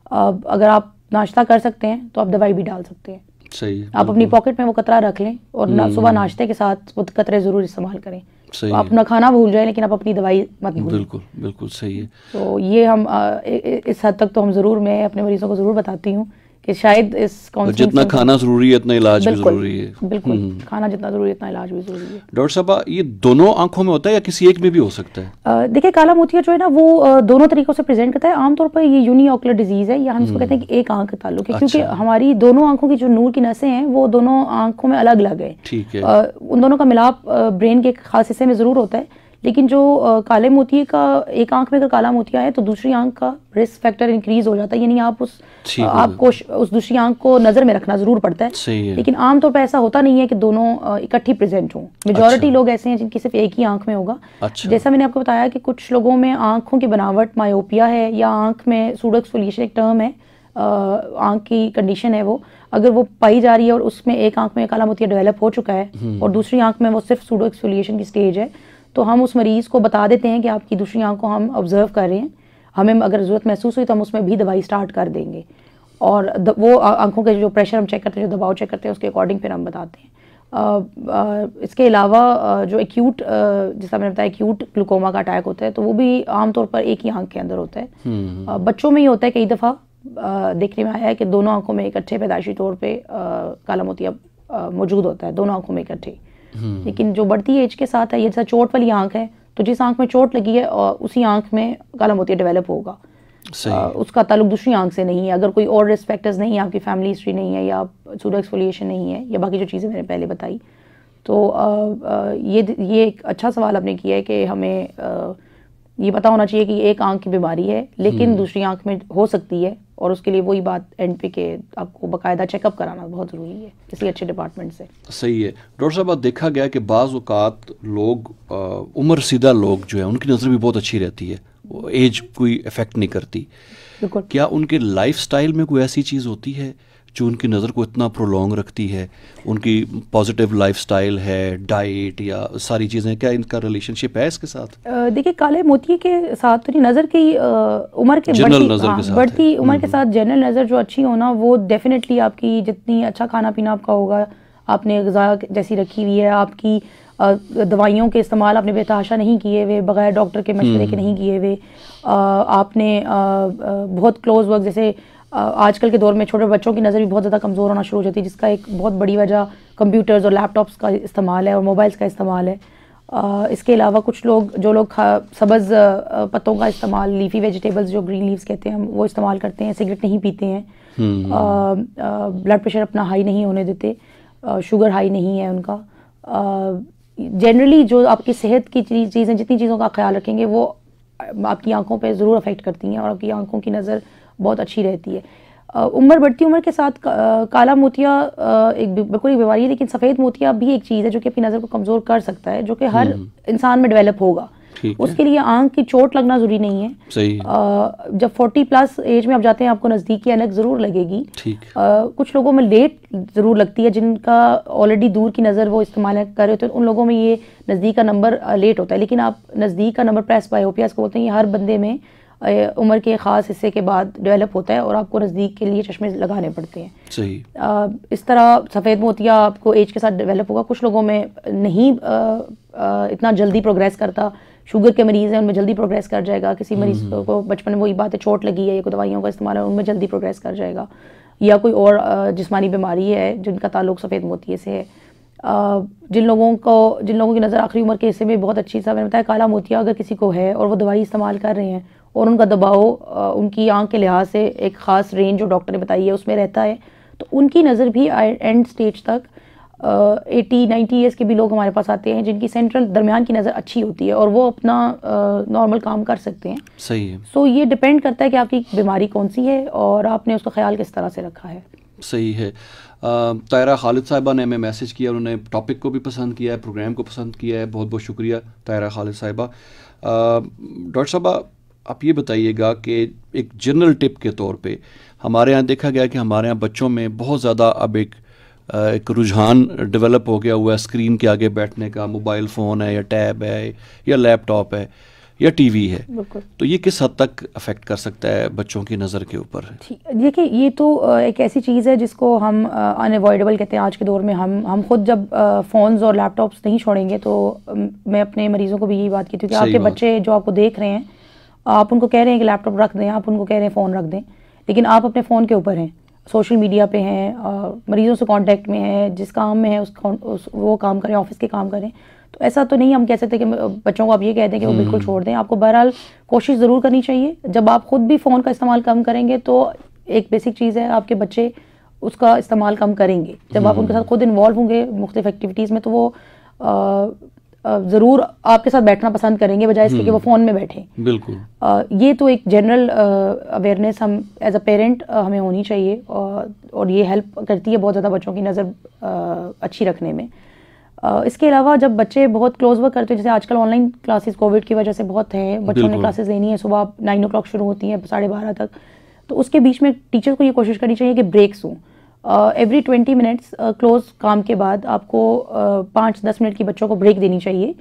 Speaker 2: अगर आप नाश्ता कर सकते हैं तो आप दवाई भी डाल सकते हैं
Speaker 1: सही है आप अपनी
Speaker 2: पॉकेट में वो कतरा रख लें और सुबह नाश्ते के साथ वो कतरे ज़रूर इस्तेमाल करें
Speaker 1: सही आप अपना खाना
Speaker 2: भूल जाए लेकिन आप अपनी दवाई मत भूल
Speaker 1: बिल्कुल बिल्कुल सही है
Speaker 2: तो ये हम इस हद तक तो हम ज़रूर मैं अपने मरीज़ों को ज़रूर बताती हूँ कि शायद इस जितना खाना
Speaker 1: जरूरी है इतना इलाज भी जरूरी है बिल्कुल हम्म।
Speaker 2: खाना जितना जरूरी है इतना इलाज भी जरूरी है
Speaker 1: डॉक्टर साहब ये दोनों आंखों में होता है या किसी एक में भी हो सकता
Speaker 2: है देखिए काला मोतिया जो है ना वो दोनों तरीकों से प्रेजेंट करता है आमतौर पर ये यूनी ऑकुलर डिजीज है या हम इसको हम्म। कहते हैं कि एक आंख का ताल्लुक है अच्छा। क्योंकि हमारी दोनों आंखों की जो नूर की नसें हैं वो दोनों आंखों में अलग अलग है ठीक है उन दोनों का मिलाप ब्रेन के खास हिस्से में जरूर होता है लेकिन जो काले मोती का एक आंख में अगर काला मोतिया है तो दूसरी आंख का रिस्क फैक्टर इंक्रीज हो जाता है यानी आप उस आपको उस दूसरी आंख को नजर में रखना जरूर पड़ता है, है। लेकिन आमतौर तो पर ऐसा होता नहीं है कि दोनों इकट्ठी प्रेजेंट हों मेजोरिटी अच्छा। लोग ऐसे हैं जिनकी सिर्फ एक ही आंख में होगा अच्छा। जैसा मैंने आपको बताया कि कुछ लोगों में आंखों की बनावट मायोपिया है या आंख में सूडोक्सफोलिएशन एक टर्म है आंख की कंडीशन है वो अगर वो पाई जा रही है और उसमें एक आंख में काला मोतिया डेवलप हो चुका है हम्म। और दूसरी आंख में वो सिर्फ सूडो एक्सोलिएशन की स्टेज है तो हम उस मरीज़ को बता देते हैं कि आपकी दूसरी आँख को हम ऑब्ज़र्व कर रहे हैं हमें अगर ज़रूरत महसूस हुई तो हम उसमें भी दवाई स्टार्ट कर देंगे और द, वो आँखों के जो प्रेशर हम चेक करते हैं जो दबाव चेक करते हैं उसके अकॉर्डिंग फिर हम बताते हैं आ, आ, इसके अलावा जो एक्यूट जैसा मैंने बताया एक्यूट ग्लूकोमा का अटैक होता है तो वो भी आमतौर पर एक ही आँख के अंदर होता है आ, हम्म। बच्चों में ही होता है कई दफ़ा देखने में आया है कि दोनों आँखों में इकट्ठे पैदाशी तौर पर काला मोतिया मौजूद होता है दोनों आँखों में इकट्ठे हम्म। लेकिन जो बढ़ती एज के साथ है ये जैसा चोट वाली आंख है तो जिस आंख में चोट लगी है और उसी आंख में होती है डेवलप होगा आ, उसका ताल्लुक दूसरी आंख से नहीं है अगर कोई और रिस्पेक्टर्स नहीं है आपकी फैमिली हिस्ट्री नहीं है या सूर्य एक्सफोलिएशन नहीं है या बाकी जो चीज़ें मैंने पहले बताई तो ये ये एक अच्छा सवाल आपने किया है कि हमें ये पता होना चाहिए कि एक आंख की बीमारी है लेकिन हम्म। दूसरी आंख में हो सकती है और उसके लिए वही बात एंड पे के आपको बाकायदा चेकअप कराना बहुत ज़रूरी है किसी अच्छे डिपार्टमेंट से
Speaker 1: सही है डॉक्टर साहब देखा गया कि बाज़ अवत लोग आ, उम्र सीधा लोग जो है उनकी नज़र भी बहुत अच्छी रहती है एज कोई इफ़ेक्ट नहीं करती क्या उनके लाइफ में कोई ऐसी चीज़ होती है जो उनकी नज़र को इतना प्रोलॉन्ग रखती है उनकी पॉजिटिव लाइफस्टाइल है डाइट या सारी चीज़ें क्या इनका रिलेशनशिप है इसके साथ
Speaker 2: देखिए काले मोती के साथ थोड़ी तो नज़र की उम्र के जनरल नजर हाँ, के बढ़ती उम्र के साथ जनरल नज़र जो अच्छी होना वो डेफिनेटली आपकी जितनी अच्छा खाना पीना आपका होगा आपने गज़ा जैसी रखी हुई है आपकी दवाइयों के इस्तेमाल आपने बेतहाशा नहीं किए हुए बगैर डॉक्टर के मशवरे के नहीं किए हुए आपने आ, आ, बहुत क्लोज वर्क जैसे आजकल के दौर में छोटे बच्चों की नज़र भी बहुत ज़्यादा कमज़ोर होना शुरू हो जाती है जिसका एक बहुत बड़ी वजह कंप्यूटर्स और लैपटॉप्स का इस्तेमाल है और मोबाइल्स का इस्तेमाल है इसके अलावा कुछ लोग जो लोग सब्ज़ पत्तों का इस्तेमाल लीफी वेजिटेबल्स जो ग्रीन लीव्स कहते हैं वो इस्तेमाल करते हैं सिगरेट नहीं पीते हैं ब्लड हम्म। प्रेशर अपना हाई नहीं होने देते शुगर हाई नहीं है उनका जनरली जो आपकी सेहत की चीज़ें जितनी चीज़ों का ख्याल रखेंगे वो आपकी आंखों पे ज़रूर अफेक्ट करती हैं और आपकी आंखों की नज़र बहुत अच्छी रहती है उम्र बढ़ती उम्र के साथ काला मोतिया एक बिल्कुल एक बीमारी है लेकिन सफ़ेद मोतिया भी एक चीज़ है जो कि अपनी नज़र को कमज़ोर कर सकता है जो कि हर हम्म, हम्म। इंसान में डेवलप होगा उसके लिए आंख की चोट लगना जरूरी नहीं है सही आ, जब 40 प्लस एज में आप जाते हैं आपको नज़दीकी अनक ज़रूर लगेगी ठीक आ, कुछ लोगों में लेट ज़रूर लगती है जिनका ऑलरेडी दूर की नज़र वो इस्तेमाल कर रहे होते हैं उन लोगों में ये नज़दीक का नंबर लेट होता है लेकिन आप नज़दीक का नंबर प्रेस बायोपिया को बोलते हैं ये हर बंदे में उम्र के ख़ास हिस्से के बाद डेवलप होता है और आपको नज़दीक के लिए चश्मे लगाने पड़ते हैं सही आ, इस तरह सफ़ेद मोतिया आपको एज के साथ डेवलप होगा कुछ लोगों में नहीं आ, आ, इतना जल्दी प्रोग्रेस करता शुगर के मरीज़ हैं उनमें जल्दी प्रोग्रेस कर जाएगा किसी हम्म, मरीज़ हम्म। को बचपन में वही बात है चोट लगी है या कोई दवाइयों का इस्तेमाल है उनमें जल्दी प्रोग्रेस कर जाएगा या कोई और जिसमानी बीमारी है जिनका ताल्लुक सफ़ेद मोतिया से है जिन लोगों को जिन लोगों की नज़र आखिरी उम्र के हिस्से में बहुत अच्छी सा मैंने बताया काला मोतिया अगर किसी को है और वो दवाई इस्तेमाल कर रहे हैं और उनका दबाव उनकी आँख के लिहाज से एक ख़ास रेंज जो डॉक्टर ने बताई है उसमें रहता है तो उनकी नज़र भी एंड स्टेज तक एटी नाइन्टी ईयर्स के भी लोग हमारे पास आते हैं जिनकी सेंट्रल दरमियान की नज़र अच्छी होती है और वो अपना नॉर्मल काम कर सकते हैं सही है सो so, ये डिपेंड करता है कि आपकी बीमारी कौन सी है और आपने उसका ख्याल किस तरह से रखा है
Speaker 1: सही है तायरा खालिद साहिबा ने हमें मैसेज किया उन्होंने टॉपिक को भी पसंद किया है प्रोग्राम को पसंद किया है बहुत बहुत शुक्रिया तायरा खालिद साहिबा डॉक्टर साहबा आप ये बताइएगा कि एक जनरल टिप के तौर पे हमारे यहाँ देखा गया कि हमारे यहाँ बच्चों में बहुत ज़्यादा अब एक एक रुझान डेवलप हो गया हुआ है स्क्रीन के आगे बैठने का मोबाइल फ़ोन है या टैब है या लैपटॉप है या टीवी है तो ये किस हद तक अफेक्ट कर सकता है बच्चों की नज़र के ऊपर
Speaker 2: देखिए ये तो एक ऐसी चीज़ है जिसको हम अनएवॉइडेबल कहते हैं आज के दौर में हम हम खुद जब फ़ोन्स और लैपटॉप्स नहीं छोड़ेंगे तो मैं अपने मरीज़ों को भी यही बात की थी कि आपके बच्चे जो आपको देख रहे हैं आप उनको कह रहे हैं कि लैपटॉप रख दें आप उनको कह रहे हैं फ़ोन रख दें लेकिन आप अपने फ़ोन के ऊपर हैं सोशल मीडिया पे हैं मरीज़ों से कांटेक्ट में हैं जिस काम में है उस, उस वो काम करें ऑफिस के काम करें तो ऐसा तो नहीं हम कह सकते कि बच्चों को आप ये कह दें कि वो बिल्कुल हम्म। छोड़ दें आपको बहरहाल कोशिश ज़रूर करनी चाहिए जब आप ख़ुद भी फ़ोन का इस्तेमाल कम करेंगे तो एक बेसिक चीज़ है आपके बच्चे उसका इस्तेमाल कम करेंगे जब आप उनके साथ हम्म। खुद इन्वॉल्व होंगे मुख्तफ एक्टिविटीज़ में तो वो ज़रूर आपके साथ बैठना पसंद करेंगे बजाय इसके कि वो हम्म। फ़ोन में बैठे बिल्कुल ये तो एक जनरल अवेयरनेस हम एज अ पेरेंट हमें होनी चाहिए और, और ये हेल्प करती है बहुत ज़्यादा बच्चों की नज़र अच्छी रखने में इसके अलावा जब बच्चे बहुत क्लोज वर्क करते हैं जैसे आजकल ऑनलाइन क्लासेस कोविड की वजह से बहुत हैं बच्चों ने क्लासेस लेनी है सुबह नाइन ओ शुरू होती हैं साढ़े बारह तक तो उसके बीच में टीचर को ये कोशिश करनी चाहिए कि ब्रेक्स हों एवरी ट्वेंटी मिनट्स क्लोज काम के बाद आपको पाँच दस मिनट की बच्चों को ब्रेक देनी चाहिए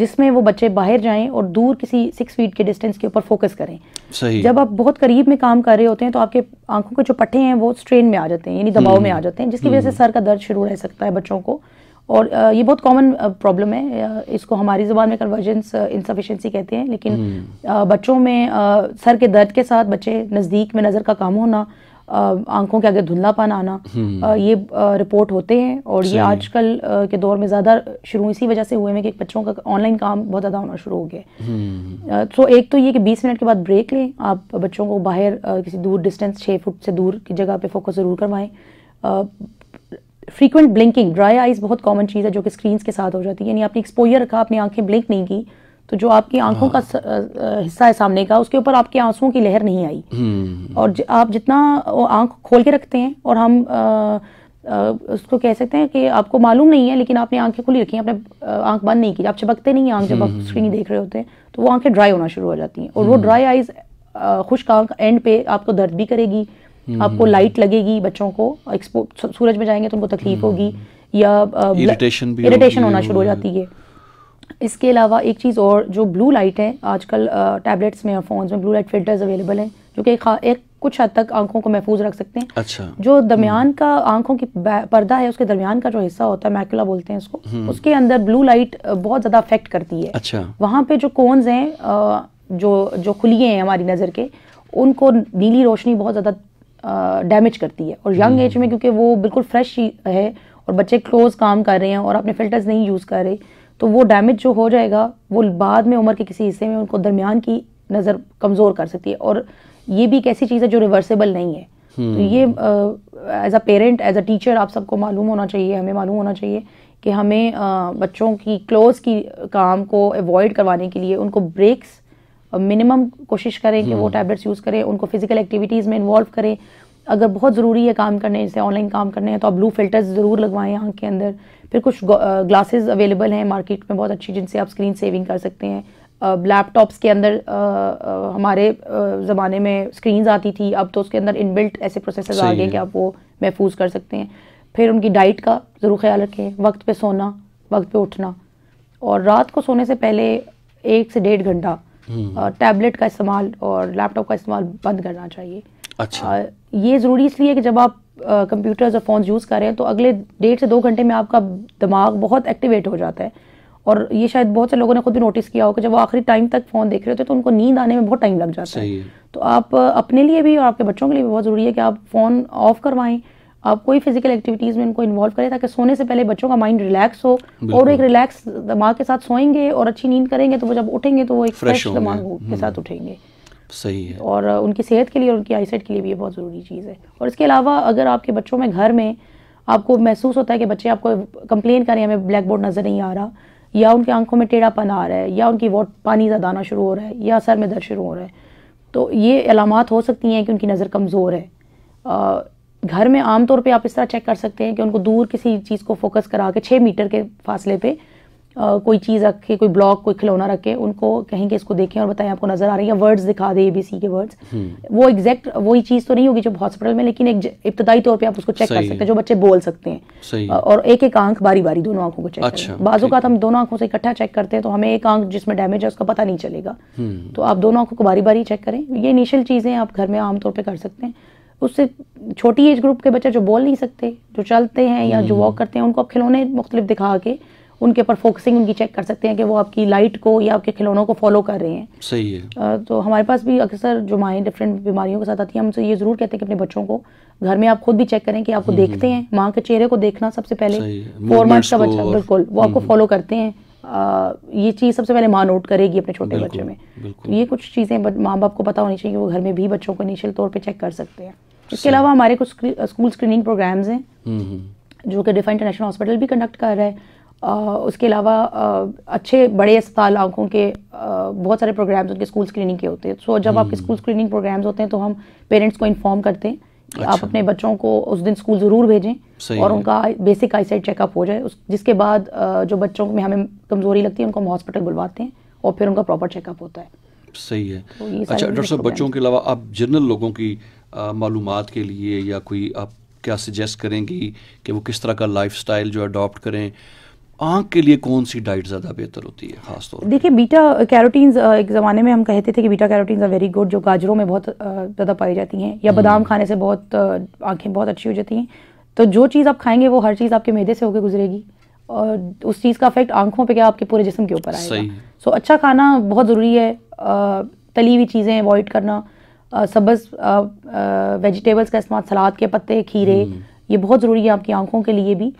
Speaker 2: जिसमें वो बच्चे बाहर जाएं और दूर किसी सिक्स फीट के डिस्टेंस के ऊपर फोकस करें सही जब आप बहुत करीब में काम कर रहे होते हैं तो आपके आंखों के जो पट्टे हैं वो स्ट्रेन में आ जाते हैं यानी दबाव में आ हम्म। जाते हैं जिसकी वजह से हम्म। सर का दर्द शुरू रह सकता है बच्चों को और ये बहुत कॉमन प्रॉब्लम है इसको हमारी ज़ुबान में कन्वर्जेंस इंसफिशेंसी कहते हैं लेकिन हम्म। बच्चों में सर के दर्द के साथ बच्चे नज़दीक में नज़र का काम होना आंखों के आगे धुंधलापन आना हम्म। ये रिपोर्ट होते हैं और ये आजकल के दौर में ज़्यादा शुरू इसी वजह से हुए हैं कि बच्चों का ऑनलाइन काम बहुत ज़्यादा होना शुरू हो गया सो हम्म। एक तो ये कि बीस मिनट के बाद ब्रेक लें आप बच्चों को बाहर किसी दूर डिस्टेंस छः फुट से दूर की जगह पर फोकस ज़रूर करवाएं फ्रीक्वेंट ब्लिंकिंग ड्राई आइज बहुत कॉमन चीज़ है जो कि स्क्रीन के साथ हो जाती है यानी आपने एक्सपोजर रखा अपनी आंखें ब्लिंक नहीं की तो जो आपकी आंखों हाँ। का हिस्सा है सामने का उसके ऊपर आपके आंसुओं की लहर नहीं आई हम्म। और ज, आप जितना आंख खोल के रखते हैं और हम आ, आ, उसको कह सकते हैं कि आपको मालूम नहीं है लेकिन आपने आंखें खुली रखी हैं आपने आंख बंद नहीं की आप चिपकते नहीं आंख जब आप स्क्रीन हम्म। देख रहे होते हैं तो वो आंखें ड्राई होना शुरू हो जाती हैं और वो ड्राई हम्म। आइज खुश्क आंख एंड पे आपको दर्द भी करेगी आपको लाइट लगेगी बच्चों को सूरज में जाएंगे तो उनको तकलीफ होगी या इरिटेशन होना शुरू हो जाती है इसके अलावा एक चीज़ और जो ब्लू लाइट है आजकल टैबलेट्स में या फोन्स में ब्लू लाइट फिल्टर्स अवेलेबल हैं जो कि एक कुछ हद तक आंखों को महफूज रख सकते हैं अच्छा जो हम्म। दरमियान का आंखों की पर्दा है उसके दरमियान का जो हिस्सा होता है मैकुला बोलते हैं इसको हम्म। उसके अंदर ब्लू लाइट बहुत ज़्यादा अफेक्ट करती है अच्छा वहाँ पे जो कोन्स हैं जो जो खुलिए हैं हमारी नज़र के उनको नीली रोशनी बहुत ज़्यादा डैमेज करती है और यंग एज हम्म। में क्योंकि वो बिल्कुल फ्रेश है और बच्चे क्लोज काम कर रहे हैं और अपने फिल्टर्स नहीं यूज़ कर रहे तो वो डैमेज जो हो जाएगा वो बाद में उम्र के किसी हिस्से में उनको दरमियान की नज़र कमज़ोर कर सकती है और ये भी एक ऐसी चीज़ है जो रिवर्सेबल नहीं है तो हम्म। ये as a parent as a teacher आप सबको मालूम होना चाहिए हमें मालूम होना चाहिए कि हमें आ, बच्चों की क्लोज की काम को अवॉइड करवाने के लिए उनको ब्रेक्स मिनिमम कोशिश करें कि वो टैबलेट्स हम्म। यूज़ करें उनको फिजिकल एक्टिविटीज़ में इन्वॉल्व करें अगर बहुत ज़रूरी है काम करने जैसे ऑनलाइन काम करने हैं तो आप ब्लू फिल्टर्स ज़रूर लगवाएं आँख के अंदर फिर कुछ ग्लासेस अवेलेबल हैं मार्केट में बहुत अच्छी जिनसे आप स्क्रीन सेविंग कर सकते हैं लैपटॉप्स के अंदर आ, आ, हमारे ज़माने में स्क्रीन आती थी अब तो उसके अंदर इनबिल्ट ऐसे प्रोसेसर आ गए कि आप वो महफूज कर सकते हैं फिर उनकी डाइट का ज़रूर ख्याल रखें वक्त पे सोना वक्त पे उठना और रात को सोने से पहले एक से डेढ़ घंटा टैबलेट हम्म। का इस्तेमाल और लैपटॉप का इस्तेमाल बंद करना चाहिए अच्छा आ, ये ज़रूरी इसलिए कि जब आप कंप्यूटर्स और फ़ोन यूज़ करें तो अगले डेढ़ से दो घंटे में आपका दिमाग बहुत एक्टिवेट हो जाता है और ये शायद बहुत से लोगों ने खुद भी नोटिस किया हो कि जब वो आखिरी टाइम तक फ़ोन देख रहे होते तो उनको नींद आने में बहुत टाइम लग जाता है।, तो आप अपने लिए भी और आपके बच्चों के लिए भी बहुत ज़रूरी है कि आप फ़ोन ऑफ करवाएं आप कोई फिजिकल एक्टिविटीज़ में इनको इन्वॉल्व करें ताकि सोने से पहले बच्चों का माइंड रिलैक्स हो और एक रिलैक्स दिमाग के साथ सोएंगे और अच्छी नींद करेंगे तो वो जब उठेंगे तो वो एक फ्रेश दिमाग के हम्म। साथ उठेंगे सही है और उनकी सेहत के लिए और उनकी आईसाइट के लिए भी ये बहुत ज़रूरी चीज़ है और इसके अलावा अगर आपके बच्चों में घर में आपको महसूस होता है कि बच्चे आपको कंप्लेन करें हमें ब्लैक बोर्ड नज़र नहीं आ रहा या उनकी आंखों में टेढ़ापन आ रहा है या उनकी वोट पानी ज़्यादा आना शुरू हो रहा है या सर में दर्द शुरू हो रहा है तो ये अलामत हो सकती हैं कि उनकी नज़र कमज़ोर है घर में आमतौर पर आप इस तरह चेक कर सकते हैं कि उनको दूर किसी चीज़ को फोकस करा के छः मीटर के फासले पर कोई चीज़ रखे कोई ब्लॉग कोई खिलौना रखे उनको कहेंगे इसको देखें और बताएं आपको नज़र आ रही है वर्ड्स दिखा बी एबीसी के वर्ड्स हम्म। वो एग्जैक्ट वही चीज़ तो नहीं होगी जो हॉस्पिटल में लेकिन एक इब्तदाई तौर पर आप उसको चेक कर सकते हैं जो बच्चे बोल सकते हैं और एक एक आंख बारी बारी दोनों आंखों को चेक अच्छा, बाजू का तो हम दोनों आंखों से इकट्ठा चेक करते हैं तो हमें एक आंख जिसमें डैमेज है उसका पता नहीं चलेगा हम्म। तो आप दोनों आंखों को बारी बारी चेक करें ये इनिशियल चीज़ें आप घर में आमतौर पर कर सकते हैं उससे छोटी एज ग्रुप के बच्चे जो बोल नहीं सकते जो चलते हैं या जो वॉक हम्म। करते हैं उनको आप खिलौने मुख्तलिफ दिखा के उनके ऊपर फोकसिंग उनकी चेक कर सकते हैं कि वो आपकी लाइट को या आपके खिलौनों को फॉलो कर रहे हैं
Speaker 1: सही है
Speaker 2: तो हमारे पास भी अक्सर जो माएँ डिफरेंट बीमारियों के साथ आती हैं हमसे ये ज़रूर कहते हैं कि अपने बच्चों को घर में आप खुद भी चेक करें कि आपको हम्म, देखते हैं हम्म। माँ के चेहरे को देखना सबसे पहले फोर मंथ्स का बच्चा बिल्कुल वो आपको फॉलो हम्म। करते हैं आ, ये चीज़ सबसे पहले माँ नोट करेगी अपने छोटे बच्चे में तो ये कुछ चीज़ें बट माँ बाप को पता होनी चाहिए कि वो घर में भी बच्चों को इनिशियल तौर पे चेक कर सकते हैं इसके अलावा हमारे कुछ स्कूल स्क्रीनिंग प्रोग्राम्स हैं जो कि डिफा इंटरनेशनल हॉस्पिटल भी कंडक्ट कर रहा है उसके अलावा अच्छे बड़े अस्पताल आँखों के बहुत सारे प्रोग्राम्स उनके स्कूल स्क्रीनिंग के होते हैं सो जब आपके स्कूल स्क्रीनिंग प्रोग्राम्स होते हैं तो हम पेरेंट्स को इन्फॉर्म करते हैं कि अच्छा। आप अपने बच्चों को उस दिन स्कूल ज़रूर भेजें और उनका बेसिक साइड चेकअप हो जाए उस जिसके बाद जो बच्चों में हमें कमज़ोरी लगती है उनको हम हॉस्पिटल बुलवाते हैं और फिर उनका प्रॉपर चेकअप होता है
Speaker 1: सही है तो अच्छा डॉक्टर साहब बच्चों के अलावा आप जनरल लोगों की मालूम के लिए या कोई आप क्या सजेस्ट करेंगी कि वो किस तरह का लाइफ जो अडोप्ट करें आँख के लिए कौन सी डाइट ज़्यादा बेहतर होती है खास तौर
Speaker 2: देखिए बीटा कैरोटीन्स एक ज़माने में हम कहते थे कि beta carotene are very good जो गाजरों में बहुत ज़्यादा पाई जाती हैं या हम्म। बादाम खाने से बहुत आँखें बहुत अच्छी हो जाती हैं तो जो चीज़ आप खाएंगे वो हर चीज़ आपके मैदे से होकर गुजरेगी और उस चीज़ का इफेक्ट आंखों पे क्या आपके पूरे जिसम के ऊपर आएगा सो so, अच्छा खाना बहुत ज़रूरी है तली हुई चीज़ें अवॉइड करना सब्ज़ वेजिटेबल्स का इस्तेमाल सलाद के पत्ते खीरे हम्म। ये बहुत ज़रूरी है आपकी आंखों के लिए भी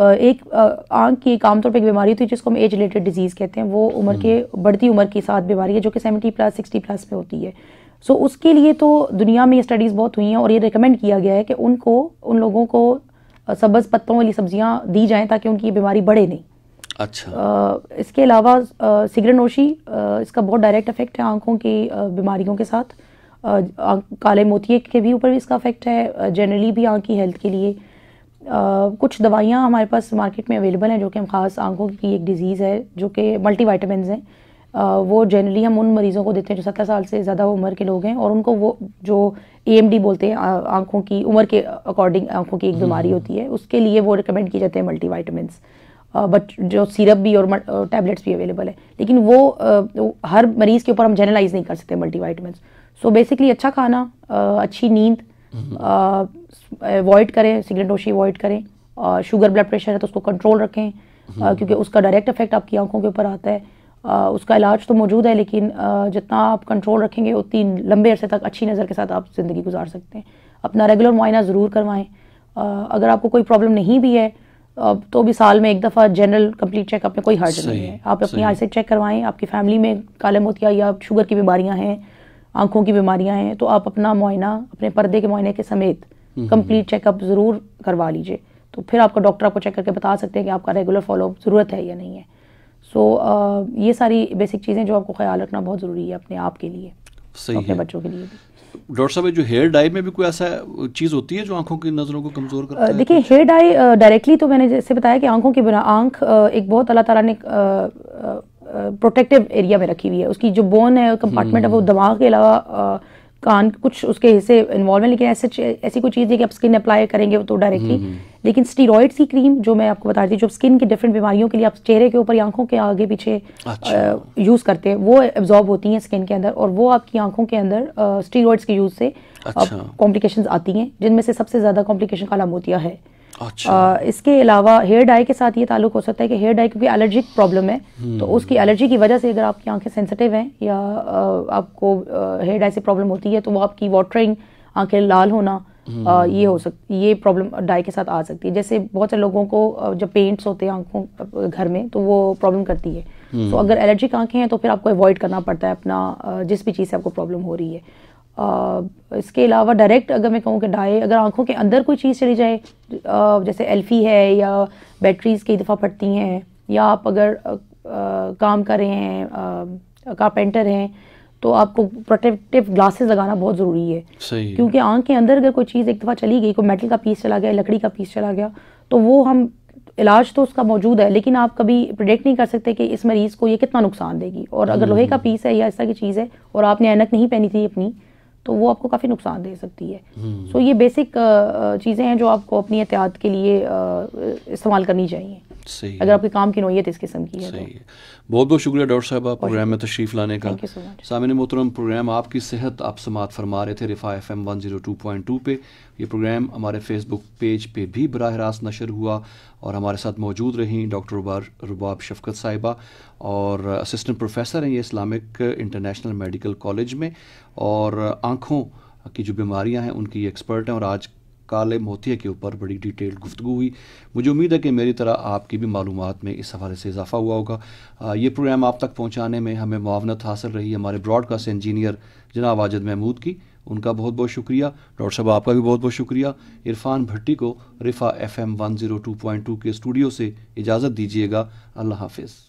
Speaker 2: एक आँख की एक आमतौर पर एक बीमारी होती है जिसको हम एज रिलेटेड डिजीज़ कहते हैं वो उम्र के हम्म। बढ़ती उम्र के साथ बीमारी है जो कि सेवेंटी प्लस सिक्सटी प्लस में होती है सो so, उसके लिए तो दुनिया में ये स्टडीज़ बहुत हुई हैं और ये रिकमेंड किया गया है कि उनको उन लोगों को सब्ज़ पत्तों वाली सब्जियाँ दी जाएँ ताकि उनकी बीमारी बढ़े नहीं अच्छा आ, इसके अलावा सिगरेट नोशी इसका बहुत डायरेक्ट इफेक्ट है आंखों की बीमारियों के साथ आ, काले मोतिये के भी ऊपर भी इसका इफेक्ट है जनरली भी आँख की हेल्थ के लिए कुछ दवाइयाँ हमारे पास मार्केट में अवेलेबल हैं जो कि हम ख़ास आंखों की एक डिज़ीज़ है जो कि मल्टी वाइटामिन हैं वो जनरली हम उन मरीज़ों को देते हैं जो सत्रह साल से ज़्यादा उम्र के लोग हैं और उनको वो जो ए बोलते हैं आंखों की उम्र के अकॉर्डिंग आंखों की एक बीमारी हम्म। होती है उसके लिए वो रिकमेंड किए जाते हैं मल्टी वाइटामिन बट जो सिरप भी और टैबलेट्स भी अवेलेबल है लेकिन वो हर मरीज़ के ऊपर हम जनरलाइज नहीं कर सकते मल्टी वाइटामिन सो बेसिकली अच्छा खाना अच्छी नींद अवॉइड करें सिगरेट नोशी अवॉइड करें और शुगर ब्लड प्रेशर है तो उसको कंट्रोल रखें हम्म। क्योंकि उसका डायरेक्ट इफेक्ट आपकी आंखों के ऊपर आता है आ, उसका इलाज तो मौजूद है लेकिन आ, जितना आप कंट्रोल रखेंगे उतनी लंबे अरसे तक अच्छी नज़र के साथ आप ज़िंदगी गुजार सकते हैं अपना रेगुलर मुआयना ज़रूर करवाएं अगर आपको कोई प्रॉब्लम नहीं भी है तो भी साल में एक दफ़ा जनरल कंप्लीट चेकअप में कोई हर्ज नहीं है आप अपनी आई से चेक करवाएं आपकी फैमिली में काले मोतिया या शुगर की बीमारियां हैं आंखों की बीमारियां हैं तो आप अपना मुआयना अपने पर्दे के मुआयने के समेत कंप्लीट चेकअप ज़रूर करवा लीजिए तो फिर आपका डॉक्टर आपको चेक करके बता सकते हैं कि आपका रेगुलर फॉलोअप ज़रूरत है या नहीं है सो so, ये सारी बेसिक चीज़ें जो आपको ख्याल रखना बहुत ज़रूरी है अपने आप के लिए
Speaker 1: सही अपने है। बच्चों के लिए डॉक्टर साहब जो हेयर डाई में भी कोई ऐसा चीज़ होती है जो आंखों की नज़रों को कमज़ोर करता है देखिए
Speaker 2: हेयर डाई डायरेक्टली तो मैंने जैसे बताया कि आंखों की बिना आंख एक बहुत अल्लाह तला ने प्रोटेक्टिव एरिया में रखी हुई है उसकी जो बोन है कंपार्टमेंट है वो हम्म। दिमाग के अलावा कान कुछ उसके हिस्से इन्वॉल्व है लेकिन ऐसे ऐसी कोई चीज़ है कि आप स्किन अप्लाई करेंगे तो डायरेक्टली हम्म, हम्म। लेकिन स्टीरोइड की क्रीम जो मैं आपको बता रही जो स्किन की डिफरेंट बीमारियों के लिए आप चेहरे के ऊपर या आंखों के आगे पीछे अच्छा। यूज़ करते हैं वो एब्जॉर्ब होती हैं स्किन के अंदर और वो आपकी आंखों के अंदर स्टीरोइड्स के यूज़ से कॉम्प्लिकेशन अच्छा। आती हैं जिनमें से सबसे ज़्यादा कॉम्प्लिकेशन का नाम होती है अच्छा आ, इसके अलावा हेयर डाई के साथ ये ताल्लुक हो सकता है कि हेयर डाई क्योंकि एलर्जिक प्रॉब्लम है तो हम्म। उसकी एलर्जी की वजह से अगर आपकी आंखें सेंसिटिव हैं या आपको हेयर डाई से प्रॉब्लम होती है तो वो आपकी वाटरिंग आंखें लाल होना आ, हम्म। ये हो सक ये प्रॉब्लम डाई के साथ आ सकती है जैसे बहुत से लोगों को जब पेंट्स होते हैं आंखों घर में तो वो प्रॉब्लम करती है तो अगर एलर्जिक आंखें हैं तो फिर आपको अवॉइड करना पड़ता है अपना जिस भी चीज़ से आपको प्रॉब्लम हो रही है इसके अलावा डायरेक्ट अगर मैं कहूँ कि डाई अगर आँखों के अंदर कोई चीज़ चली जाए जैसे एल्फी है या बैटरीज कई दफ़ा फटती हैं या आप अगर काम कर रहे हैं कारपेंटर हैं तो आपको प्रोटेक्टिव ग्लासेस लगाना बहुत ज़रूरी है क्योंकि आँख के अंदर अगर कोई चीज़ एक दफ़ा चली गई कोई मेटल का पीस चला गया लकड़ी का पीस चला गया तो वो हम इलाज तो उसका मौजूद है लेकिन आप कभी प्रिडिक्ट नहीं कर सकते कि इस मरीज़ को ये कितना नुकसान देगी और अगर हम्म। लोहे का पीस है या ऐसा की चीज़ है और आपने ऐनक नहीं पहनी थी अपनी तो वो आपको काफ़ी नुकसान दे सकती है सो हम्म। so, ये बेसिक चीज़ें हैं जो आपको अपनी एहतियात के लिए इस्तेमाल करनी चाहिए सही अगर आपके काम की नोयत इस
Speaker 1: किस्म की है तो। सही तो। है बहुत बहुत शुक्रिया डॉक्टर साहब आप प्रोग्राम में तशरीफ़ लाने का सामने मोहतरम प्रोग्राम आपकी सेहत आप समात फरमा रहे थे Riphah F M one zero two point two पे ये प्रोग्राम हमारे फेसबुक पेज पे भी बरह रास्त नशर हुआ और हमारे साथ मौजूद रहीं डॉक्टर रुबाब शफकत साहिबा और असिस्टेंट प्रोफेसर हैं ये इस्लामिक इंटरनेशनल मेडिकल कॉलेज में और आँखों की जो बीमारियाँ हैं उनकी एक्सपर्ट हैं और आज काले मोतिया के ऊपर बड़ी डिटेल गुफ्तु हुई मुझे उम्मीद है कि मेरी तरह आपकी भी मालूम में इस हवाले से इजाफा हुआ होगा ये प्रोग्राम आप तक पहुँचाने में हमें मुआवनत हासिल रही हमारे ब्रॉडकास्ट इंजीनियर जनाब वाजद महमूद की उनका बहुत बहुत शुक्रिया डॉक्टर साहब आपका भी बहुत बहुत शुक्रिया इरफान भट्टी को Riphah F M one zero two point two के स्टूडियो से इजाज़त दीजिएगा अल्लाह हाफिज़